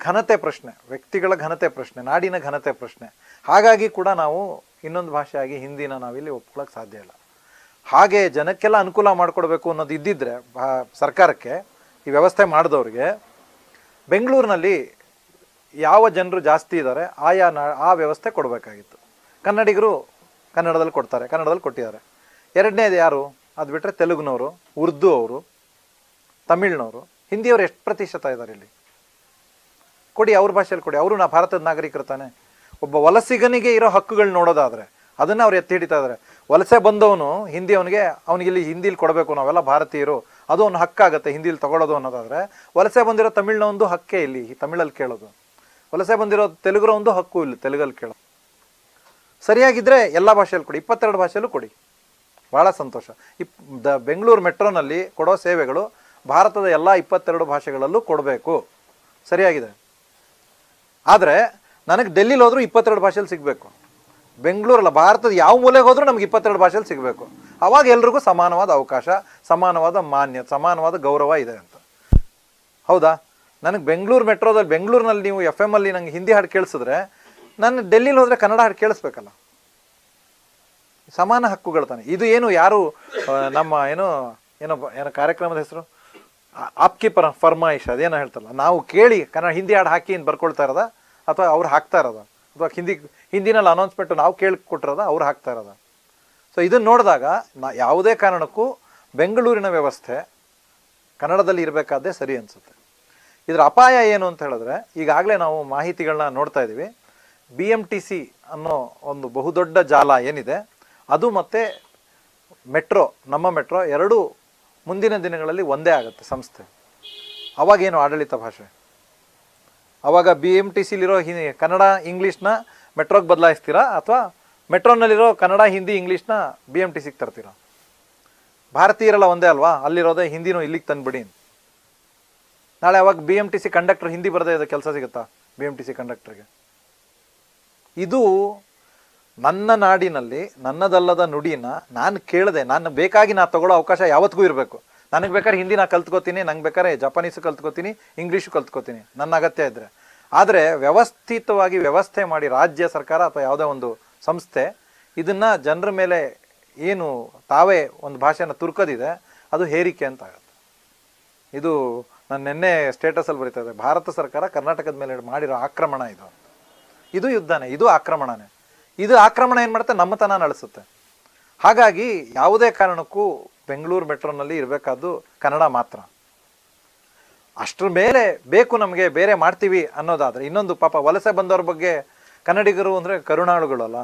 ಘನತೆ ಪ್ರಶ್ನೆ ವ್ಯಕ್ತಿಗಳ ಘನತೆ ಪ್ರಶ್ನೆ ನಾಡಿನ ಘನತೆ ಪ್ರಶ್ನೆ ಹಾಗಾಗಿ ಕೂಡ ನಾವು ಇನ್ನೊಂದು ಭಾಷೆಯಾಗಿ ಹಿಂದಿನ ನಾವಿಲ್ಲಿ ಒಪ್ಕೊಳ್ಳೋಕೆ ಸಾಧ್ಯ ಇಲ್ಲ ಹಾಗೆ ಜನಕ್ಕೆಲ್ಲ ಅನುಕೂಲ ಮಾಡಿಕೊಡ್ಬೇಕು ಅನ್ನೋದು ಇದ್ದಿದ್ದರೆ ಸರ್ಕಾರಕ್ಕೆ ಈ ವ್ಯವಸ್ಥೆ ಮಾಡಿದವ್ರಿಗೆ ಬೆಂಗಳೂರಿನಲ್ಲಿ ಯಾವ ಜನರು ಜಾಸ್ತಿ ಇದ್ದಾರೆ ಆಯಾ ನಾ ಆ ವ್ಯವಸ್ಥೆ ಕೊಡಬೇಕಾಗಿತ್ತು ಕನ್ನಡಿಗರು ಕನ್ನಡದಲ್ಲಿ ಕೊಡ್ತಾರೆ ಕನ್ನಡದಲ್ಲಿ ಕೊಟ್ಟಿದ್ದಾರೆ ಎರಡನೇದು ಯಾರು ಅದು ಬಿಟ್ಟರೆ ತೆಲುಗುನವರು ಉರ್ದು ಅವರು ತಮಿಳ್ನವರು ಹಿಂದಿಯವರು ಎಷ್ಟು ಪ್ರತಿಶತ ಇದ್ದಾರೆ ಇಲ್ಲಿ ಕೊಡಿ ಅವ್ರ ಭಾಷೆಯಲ್ಲಿ ಕೊಡಿ ಅವರು ನಾ ಭಾರತದ ನಾಗರಿಕರು ತಾನೆ ಒಬ್ಬ ವಲಸಿಗನಿಗೆ ಇರೋ ಹಕ್ಕುಗಳು ನೋಡೋದಾದರೆ ಅದನ್ನು ಅವ್ರು ಎತ್ತಿ ಹಿಡಿತಾ ಇದ್ದಾರೆ ವಲಸೆ ಬಂದವನು ಹಿಂದಿ ಅವನಿಗೆ ಅವನಿಗೆ ಇಲ್ಲಿ ಹಿಂದಿಲಿ ಕೊಡಬೇಕು ನಾವೆಲ್ಲ ಭಾರತೀಯರು ಅದು ಒಂದು ಹಕ್ಕಾಗುತ್ತೆ ಹಿಂದಿಲಿ ತಗೊಳ್ಳೋದು ಅನ್ನೋದಾದರೆ ವಲಸೆ ಬಂದಿರೋ ತಮಿಳ್ನ ಒಂದು ಹಕ್ಕೇ ಇಲ್ಲಿ ತಮಿಳಲ್ಲಿ ಕೇಳೋದು ವಲಸೆ ಬಂದಿರೋ ತೆಲುಗುರ ಒಂದು ಹಕ್ಕು ಇಲ್ಲಿ ತೆಲುಗಲ್ಲಿ ಕೇಳೋದು ಸರಿಯಾಗಿದ್ದರೆ ಎಲ್ಲ ಭಾಷೆಯಲ್ಲಿ ಕೊಡಿ ಇಪ್ಪತ್ತೆರಡು ಭಾಷೆಯಲ್ಲೂ ಕೊಡಿ ಭಾಳ ಸಂತೋಷ ಇಪ್ ದ ಬೆಂಗಳೂರು ಮೆಟ್ರೋನಲ್ಲಿ ಕೊಡೋ ಸೇವೆಗಳು ಭಾರತದ ಎಲ್ಲ ಇಪ್ಪತ್ತೆರಡು ಭಾಷೆಗಳಲ್ಲೂ ಕೊಡಬೇಕು ಸರಿಯಾಗಿದೆ ಆದರೆ ನನಗೆ ಡೆಲ್ಲಿಲಿ ಹೋದರೂ ಇಪ್ಪತ್ತೆರಡು ಭಾಷೆಯಲ್ಲಿ ಸಿಗಬೇಕು ಬೆಂಗಳೂರಲ್ಲ ಭಾರತದ ಯಾವ ಮೂಲೆಗೆ ಹೋದರೂ ನಮ್ಗೆ ಇಪ್ಪತ್ತೆರಡು ಭಾಷೆಯಲ್ಲಿ ಸಿಗಬೇಕು ಅವಾಗ ಎಲ್ರಿಗೂ ಸಮಾನವಾದ ಅವಕಾಶ ಸಮಾನವಾದ ಮಾನ್ಯ ಸಮಾನವಾದ ಗೌರವ ಇದೆ ಅಂತ ಹೌದಾ ನನಗೆ ಬೆಂಗಳೂರು ಮೆಟ್ರೋದಲ್ಲಿ ಬೆಂಗಳೂರಿನಲ್ಲಿ ನೀವು ಎಫ್ ಎಮ್ ಅಲ್ಲಿ ನಂಗೆ ಹಿಂದಿ ಹಾಡು ಕೇಳಿಸಿದ್ರೆ ನಾನು ಡೆಲ್ಲಿಲಿ ಹೋದರೆ ಕನ್ನಡ ಹಾಡು ಕೇಳಿಸ್ಬೇಕಲ್ಲ ಸಮಾನ ಹಕ್ಕುಗಳು ತಾನೆ ಇದು ಏನು ಯಾರು ನಮ್ಮ ಏನು ಏನೋ ಏನೋ ಕಾರ್ಯಕ್ರಮದ ಹೆಸರು ಆಪ್ಕಿ ಪರ ಫರ್ಮಾಯಿಷ್ ಅದೇನೋ ಹೇಳ್ತಲ್ಲ ನಾವು ಕೇಳಿ ಕನ್ನಡ ಹಿಂದಿ ಹಾಡು ಹಾಕಿ ಬರ್ಕೊಳ್ತಾ ಇರೋದ ಅಥವಾ ಅವ್ರು ಹಾಕ್ತಾ ಇರೋದ ಅಥವಾ ಹಿಂದಿ ಹಿಂದಿನಲ್ಲಿ ಅನೌನ್ಸ್ಮೆಂಟ್ ನಾವು ಕೇಳಿ ಕೊಟ್ಟಿರೋದ ಅವ್ರು ಹಾಕ್ತಾ ಇರೋದ ಸೊ ಇದನ್ನು ನೋಡಿದಾಗ ನಾ ಯಾವುದೇ ಕಾರಣಕ್ಕೂ ಬೆಂಗಳೂರಿನ ವ್ಯವಸ್ಥೆ ಕನ್ನಡದಲ್ಲಿ ಇರಬೇಕಾದ್ದೇ ಸರಿ ಅನಿಸುತ್ತೆ ಇದರ ಅಪಾಯ ಏನು ಅಂತ ಹೇಳಿದ್ರೆ ಈಗಾಗಲೇ ನಾವು ಮಾಹಿತಿಗಳನ್ನ ನೋಡ್ತಾ ಇದ್ದೀವಿ ಬಿ ಎಮ್ ಟಿ ಸಿ ಅನ್ನೋ ಒಂದು ಬಹುದೊಡ್ಡ ಜಾಲ ಏನಿದೆ ಅದು ಮತ್ತು ಮೆಟ್ರೋ ನಮ್ಮ ಮೆಟ್ರೋ ಎರಡೂ ಮುಂದಿನ ದಿನಗಳಲ್ಲಿ ಒಂದೇ ಆಗುತ್ತೆ ಸಂಸ್ಥೆ ಅವಾಗೇನು ಆಡಳಿತ ಭಾಷೆ ಅವಾಗ ಬಿ ಎಮ್ ಟಿ ಸಿಲಿರೋ ಹಿ ಕನ್ನಡ ಇಂಗ್ಲೀಷ್ನ ಮೆಟ್ರೋಗೆ ಬದಲಾಯಿಸ್ತೀರಾ ಅಥವಾ ಮೆಟ್ರೋನಲ್ಲಿರೋ ಕನ್ನಡ ಹಿಂದಿ ಇಂಗ್ಲೀಷ್ನ ಬಿ ಎಮ್ ಟಿ ಸಿಗ್ ತರ್ತೀರ ಭಾರತೀಯರೆಲ್ಲ ಒಂದೇ ಅಲ್ವಾ ಅಲ್ಲಿರೋದೇ ಹಿಂದಿನೂ ಇಲ್ಲಿಗೆ ತಂದುಬಿಡಿ ನಾಳೆ ಅವಾಗ B M T C conductor Hindi ಬರದೇ ಇದೆ ಕೆಲಸ ಸಿಗುತ್ತಾ ಬಿ ಎಮ್ ಟಿ ಸಿ ಕಂಡಕ್ಟರ್ಗೆ ಇದು ನನ್ನ ನಾಡಿನಲ್ಲಿ ನನ್ನದಲ್ಲದ ನುಡಿನ ನಾನು ಕೇಳಿದೆ ನಾನು ಬೇಕಾಗಿ ನಾನು ತಗೊಳ್ಳೋ ಅವಕಾಶ ಯಾವತ್ತಿಗೂ ಇರಬೇಕು ನನಗೆ ಬೇಕಾದ್ರೆ ಹಿಂದಿ ನಾನು ಕಲ್ತ್ಕೋತೀನಿ ನಂಗೆ ಬೇಕಾದ್ರೆ ಜಪಾನೀಸು ಕಲ್ತ್ಕೋತೀನಿ ಇಂಗ್ಲೀಷು ಕಲ್ತ್ಕೋತೀನಿ ನನ್ನ ಅಗತ್ಯ ಇದ್ದರೆ ಆದರೆ ವ್ಯವಸ್ಥಿತವಾಗಿ ವ್ಯವಸ್ಥೆ ಮಾಡಿ ರಾಜ್ಯ ಸರ್ಕಾರ ಅಥವಾ ಯಾವುದೇ ಒಂದು ಸಂಸ್ಥೆ ಇದನ್ನು ಜನರ ಮೇಲೆ ಏನು ತಾವೇ ಒಂದು ಭಾಷೆನ ತುರ್ಕೋದಿದೆ ಅದು ಹೇರಿಕೆ ಅಂತ ಆಗುತ್ತೆ ಇದು ನಾನು ನಿನ್ನೆ ಸ್ಟೇಟಸಲ್ಲಿ ಬರೀತಾ ಇದೆ ಭಾರತ ಸರ್ಕಾರ ಕರ್ನಾಟಕದ ಮೇಲೆ ಮಾಡಿರೋ ಆಕ್ರಮಣ ಇದು ಇದು ಯುದ್ಧನೇ ಇದು ಆಕ್ರಮಣನೇ ಇದು ಆಕ್ರಮಣ ಏನು ಮಾಡುತ್ತೆ ನಮ್ಮತನ ನಡೆಸುತ್ತೆ ಹಾಗಾಗಿ ಯಾವುದೇ ಕಾರಣಕ್ಕೂ ಬೆಂಗಳೂರು ಮೆಟ್ರೋನಲ್ಲಿ ಇರಬೇಕಾದ್ದು ಕನ್ನಡ ಮಾತ್ರ ಅಷ್ಟರ ಮೇಲೆ ಬೇಕು ನಮಗೆ ಬೇರೆ ಮಾಡ್ತೀವಿ ಅನ್ನೋದಾದರೆ ಇನ್ನೊಂದು ಪಾಪ ವಲಸೆ ಬಂದವ್ರ ಬಗ್ಗೆ ಕನ್ನಡಿಗರು ಅಂದರೆ ಕರುಣಾಳುಗಳಲ್ಲ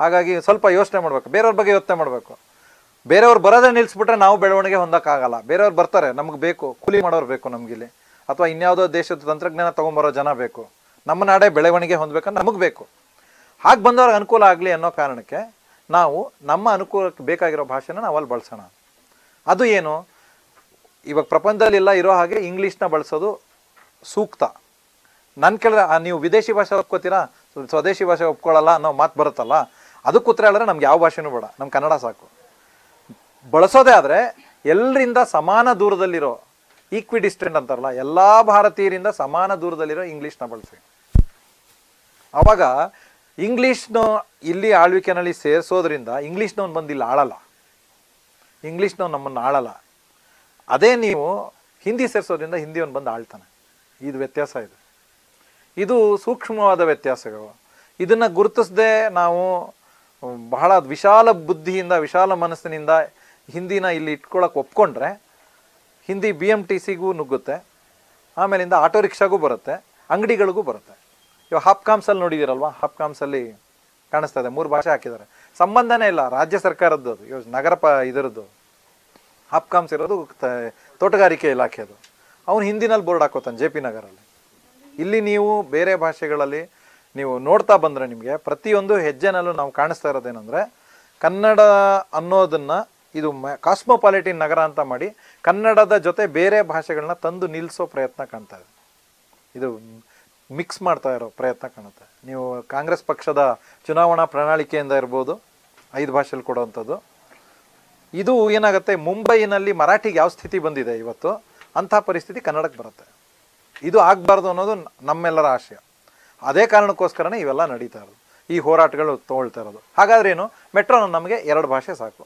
ಹಾಗಾಗಿ ಸ್ವಲ್ಪ ಯೋಚನೆ ಮಾಡಬೇಕು ಬೇರೆಯವ್ರ ಬಗ್ಗೆ ಯೋಚನೆ ಮಾಡಬೇಕು ಬೇರೆಯವ್ರು ಬರೋದೇ ನಿಲ್ಲಿಸ್ಬಿಟ್ರೆ ನಾವು ಬೆಳವಣಿಗೆ ಹೊಂದೋಕ್ಕಾಗಲ್ಲ ಬೇರೆಯವ್ರು ಬರ್ತಾರೆ ನಮಗೆ ಬೇಕು ಕೂಲಿ ಮಾಡೋರು ಬೇಕು ನಮಗಿಲ್ಲಿ ಅಥವಾ ಇನ್ಯಾವುದೋ ದೇಶದ ತಂತ್ರಜ್ಞಾನ ತೊಗೊಂಬರೋ ಜನ ಬೇಕು ನಮ್ಮ ನಾಡೇ ಬೆಳವಣಿಗೆ ಹೊಂದಬೇಕಂದ್ರೆ ನಮಗೆ ಬೇಕು ಹಾಗೆ ಬಂದವ್ರಿಗೆ ಅನುಕೂಲ ಆಗಲಿ ಅನ್ನೋ ಕಾರಣಕ್ಕೆ ನಾವು ನಮ್ಮ ಅನುಕೂಲಕ್ಕೆ ಬೇಕಾಗಿರೋ ಭಾಷೆನ ನಾವು ಅಲ್ಲಿ ಬಳಸೋಣ ಅದು ಏನು ಇವಾಗ ಪ್ರಪಂಚದಲ್ಲಿ ಇರೋ ಹಾಗೆ ಇಂಗ್ಲೀಷ್ನ ಬಳಸೋದು ಸೂಕ್ತ ನನ್ನ ಕೇಳಿದ್ರೆ ನೀವು ವಿದೇಶಿ ಭಾಷೆ ಒಪ್ಕೋತೀರಾ ಸ್ವದೇಶಿ ಭಾಷೆ ಒಪ್ಕೊಳ್ಳಲ್ಲ ಅನ್ನೋ ಮಾತು ಬರುತ್ತಲ್ಲ ಅದಕ್ಕೆ ಉತ್ತರ ಹೇಳಿದ್ರೆ ನಮ್ಗೆ ಯಾವ ಭಾಷೆನೂ ಬೇಡ ನಮ್ಮ ಕನ್ನಡ ಸಾಕು ಬಳಸೋದೇ ಆದರೆ ಎಲ್ಲರಿಂದ ಸಮಾನ ದೂರದಲ್ಲಿರೋ ಈಕ್ವಿ ಡಿಸ್ಟೆಂಟ್ ಅಂತಾರಲ್ಲ ಎಲ್ಲ ಭಾರತೀಯರಿಂದ ಸಮಾನ ದೂರದಲ್ಲಿರೋ ಇಂಗ್ಲೀಷ್ನ ಬಳಸಿ ಆವಾಗ ಇಂಗ್ಲೀಷ್ನು ಇಲ್ಲಿ ಆಳ್ವಿಕೆನಲ್ಲಿ ಸೇರಿಸೋದ್ರಿಂದ ಇಂಗ್ಲೀಷ್ನವ್ನು ಬಂದು ಇಲ್ಲಿ ಆಳಲ್ಲ ಇಂಗ್ಲೀಷ್ನ ನಮ್ಮನ್ನು ಆಳಲ್ಲ ಅದೇ ನೀವು ಹಿಂದಿ ಸೇರಿಸೋದ್ರಿಂದ ಒಂದು ಬಂದು ಆಳ್ತಾನೆ ಇದು ವ್ಯತ್ಯಾಸ ಇದೆ ಇದು ಸೂಕ್ಷ್ಮವಾದ ವ್ಯತ್ಯಾಸಗಳು ಇದನ್ನು ಗುರುತಿಸದೆ ನಾವು ಬಹಳ ವಿಶಾಲ ಬುದ್ಧಿಯಿಂದ ವಿಶಾಲ ಮನಸ್ಸಿನಿಂದ ಹಿಂದಿನ ಇಲ್ಲಿ ಇಟ್ಕೊಳಕ್ಕೆ ಒಪ್ಕೊಂಡ್ರೆ ಹಿಂದಿ ಬಿ ಎಮ್ ಟಿ ಸಿಗೂ ನುಗ್ಗುತ್ತೆ ಆಮೇಲಿಂದ ಆಟೋ ರಿಕ್ಷಾಗೂ ಬರುತ್ತೆ ಅಂಗಡಿಗಳಿಗೂ ಬರುತ್ತೆ ಇವಾಗ ಹಾಪ್ಕಾಮ್ಸಲ್ಲಿ ನೋಡಿದಿರಲ್ವಾ ಹಾಪ್ಕಾಮ್ಸಲ್ಲಿ ಕಾಣಿಸ್ತಾ ಇದೆ ಮೂರು ಭಾಷೆ ಹಾಕಿದ್ದಾರೆ ಸಂಬಂಧನೇ ಇಲ್ಲ ರಾಜ್ಯ ಸರ್ಕಾರದ್ದು ಅದು ನಗರ ಪ ಇದರದ್ದು ಹಾಪ್ಕಾಮ್ಸ್ ಇರೋದು ತೋಟಗಾರಿಕೆ ಅದು ಅವನು ಹಿಂದಿನಲ್ಲಿ ಬೋರ್ಡ್ ಹಾಕೋತಾನೆ ಜೆ ಪಿ ನಗರಲ್ಲಿ ಇಲ್ಲಿ ನೀವು ಬೇರೆ ಭಾಷೆಗಳಲ್ಲಿ ನೀವು ನೋಡ್ತಾ ಬಂದರೆ ನಿಮಗೆ ಪ್ರತಿಯೊಂದು ಹೆಜ್ಜೆನಲ್ಲೂ ನಾವು ಕಾಣಿಸ್ತಾ ಇರೋದೇನೆಂದರೆ ಕನ್ನಡ ಅನ್ನೋದನ್ನು ಇದು ಮ ಕಾಸ್ಮೋಪಾಲಿಟಿನ್ ನಗರ ಅಂತ ಮಾಡಿ ಕನ್ನಡದ ಜೊತೆ ಬೇರೆ ಭಾಷೆಗಳನ್ನ ತಂದು ನಿಲ್ಲಿಸೋ ಪ್ರಯತ್ನ ಕಾಣ್ತಾ ಇದೆ ಇದು ಮಿಕ್ಸ್ ಮಾಡ್ತಾ ಇರೋ ಪ್ರಯತ್ನ ಕಾಣುತ್ತೆ ನೀವು ಕಾಂಗ್ರೆಸ್ ಪಕ್ಷದ ಚುನಾವಣಾ ಪ್ರಣಾಳಿಕೆಯಿಂದ ಇರ್ಬೋದು ಐದು ಭಾಷೆಯಲ್ಲಿ ಕೊಡುವಂಥದ್ದು ಇದು ಏನಾಗುತ್ತೆ ಮುಂಬೈನಲ್ಲಿ ಮರಾಠಿಗೆ ಯಾವ ಸ್ಥಿತಿ ಬಂದಿದೆ ಇವತ್ತು ಅಂಥ ಪರಿಸ್ಥಿತಿ ಕನ್ನಡಕ್ಕೆ ಬರುತ್ತೆ ಇದು ಆಗಬಾರ್ದು ಅನ್ನೋದು ನಮ್ಮೆಲ್ಲರ ಆಶಯ ಅದೇ ಕಾರಣಕ್ಕೋಸ್ಕರನೇ ಇವೆಲ್ಲ ನಡೀತಾ ಇರೋದು ಈ ಹೋರಾಟಗಳು ತೊಗೊಳ್ತಾ ಇರೋದು ಹಾಗಾದ್ರೆ ಏನು ಮೆಟ್ರೋ ನಮಗೆ ಎರಡು ಭಾಷೆ ಸಾಕು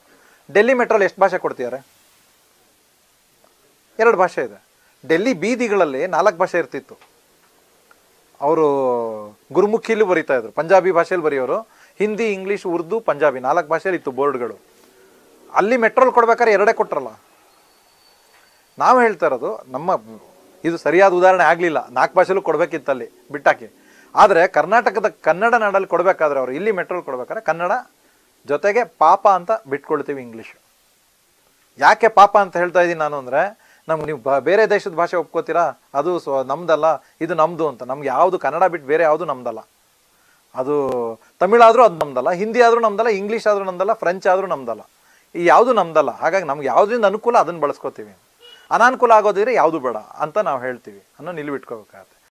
ಡೆಲ್ಲಿ ಮೆಟ್ರೋಲ್ಲಿ ಎಷ್ಟು ಭಾಷೆ ಕೊಡ್ತಿದ್ದಾರೆ ಎರಡು ಭಾಷೆ ಇದೆ ಡೆಲ್ಲಿ ಬೀದಿಗಳಲ್ಲಿ ನಾಲ್ಕು ಭಾಷೆ ಇರ್ತಿತ್ತು ಅವರು ಗುರುಮುಖಿಯಲ್ಲೂ ಬರೀತಾ ಇದ್ರು ಪಂಜಾಬಿ ಭಾಷೆಯಲ್ಲಿ ಬರೆಯೋರು ಹಿಂದಿ ಇಂಗ್ಲೀಷ್ ಉರ್ದು ಪಂಜಾಬಿ ನಾಲ್ಕು ಭಾಷೆಯಲ್ಲಿ ಇತ್ತು ಬೋರ್ಡ್ಗಳು ಅಲ್ಲಿ ಮೆಟ್ರೋಲ್ ಕೊಡ್ಬೇಕಾದ್ರೆ ಎರಡೇ ಕೊಟ್ರಲ್ಲ ನಾವು ಹೇಳ್ತಾ ಇರೋದು ನಮ್ಮ ಇದು ಸರಿಯಾದ ಉದಾಹರಣೆ ಆಗಲಿಲ್ಲ ನಾಲ್ಕು ಭಾಷೆಲೂ ಕೊಡಬೇಕಿತ್ತಲ್ಲಿ ಬಿಟ್ಟಾಕಿ ಆದರೆ ಕರ್ನಾಟಕದ ಕನ್ನಡ ನಾಡಲ್ಲಿ ಕೊಡಬೇಕಾದ್ರೆ ಅವರು ಇಲ್ಲಿ ಮೆಟ್ರೋಲ್ ಕೊಡಬೇಕಾದ್ರೆ ಕನ್ನಡ ಜೊತೆಗೆ ಪಾಪ ಅಂತ ಬಿಟ್ಕೊಳ್ತೀವಿ ಇಂಗ್ಲೀಷು ಯಾಕೆ ಪಾಪ ಅಂತ ಹೇಳ್ತಾ ಇದ್ದೀನಿ ನಾನು ಅಂದರೆ ನಮ್ಗೆ ನೀವು ಬೇರೆ ದೇಶದ ಭಾಷೆ ಒಪ್ಕೋತೀರಾ ಅದು ಸೊ ನಮ್ದಲ್ಲ ಇದು ನಮ್ಮದು ಅಂತ ನಮ್ಗೆ ಯಾವುದು ಕನ್ನಡ ಬಿಟ್ಟು ಬೇರೆ ಯಾವುದು ನಮ್ದಲ್ಲ ಅದು ತಮಿಳಾದರೂ ಅದು ನಮ್ದಲ್ಲ ಹಿಂದಿ ಆದರೂ ನಮ್ದಲ್ಲ ಇಂಗ್ಲೀಷ್ ಆದರೂ ನಮ್ದಲ್ಲ ಫ್ರೆಂಚ್ ಆದರೂ ನಮ್ದಲ್ಲ ಈ ಯಾವುದು ನಮ್ದಲ್ಲ ಹಾಗಾಗಿ ನಮ್ಗೆ ಯಾವುದರಿಂದ ಅನುಕೂಲ ಅದನ್ನು ಬಳಸ್ಕೋತೀವಿ ಅನಾನುಕೂಲ ಆಗೋದಿದ್ರೆ ಯಾವುದು ಬೇಡ ಅಂತ ನಾವು ಹೇಳ್ತೀವಿ ಅನ್ನೋ ನಿಲುವಿಟ್ಕೋಬೇಕಾದ್ರೆ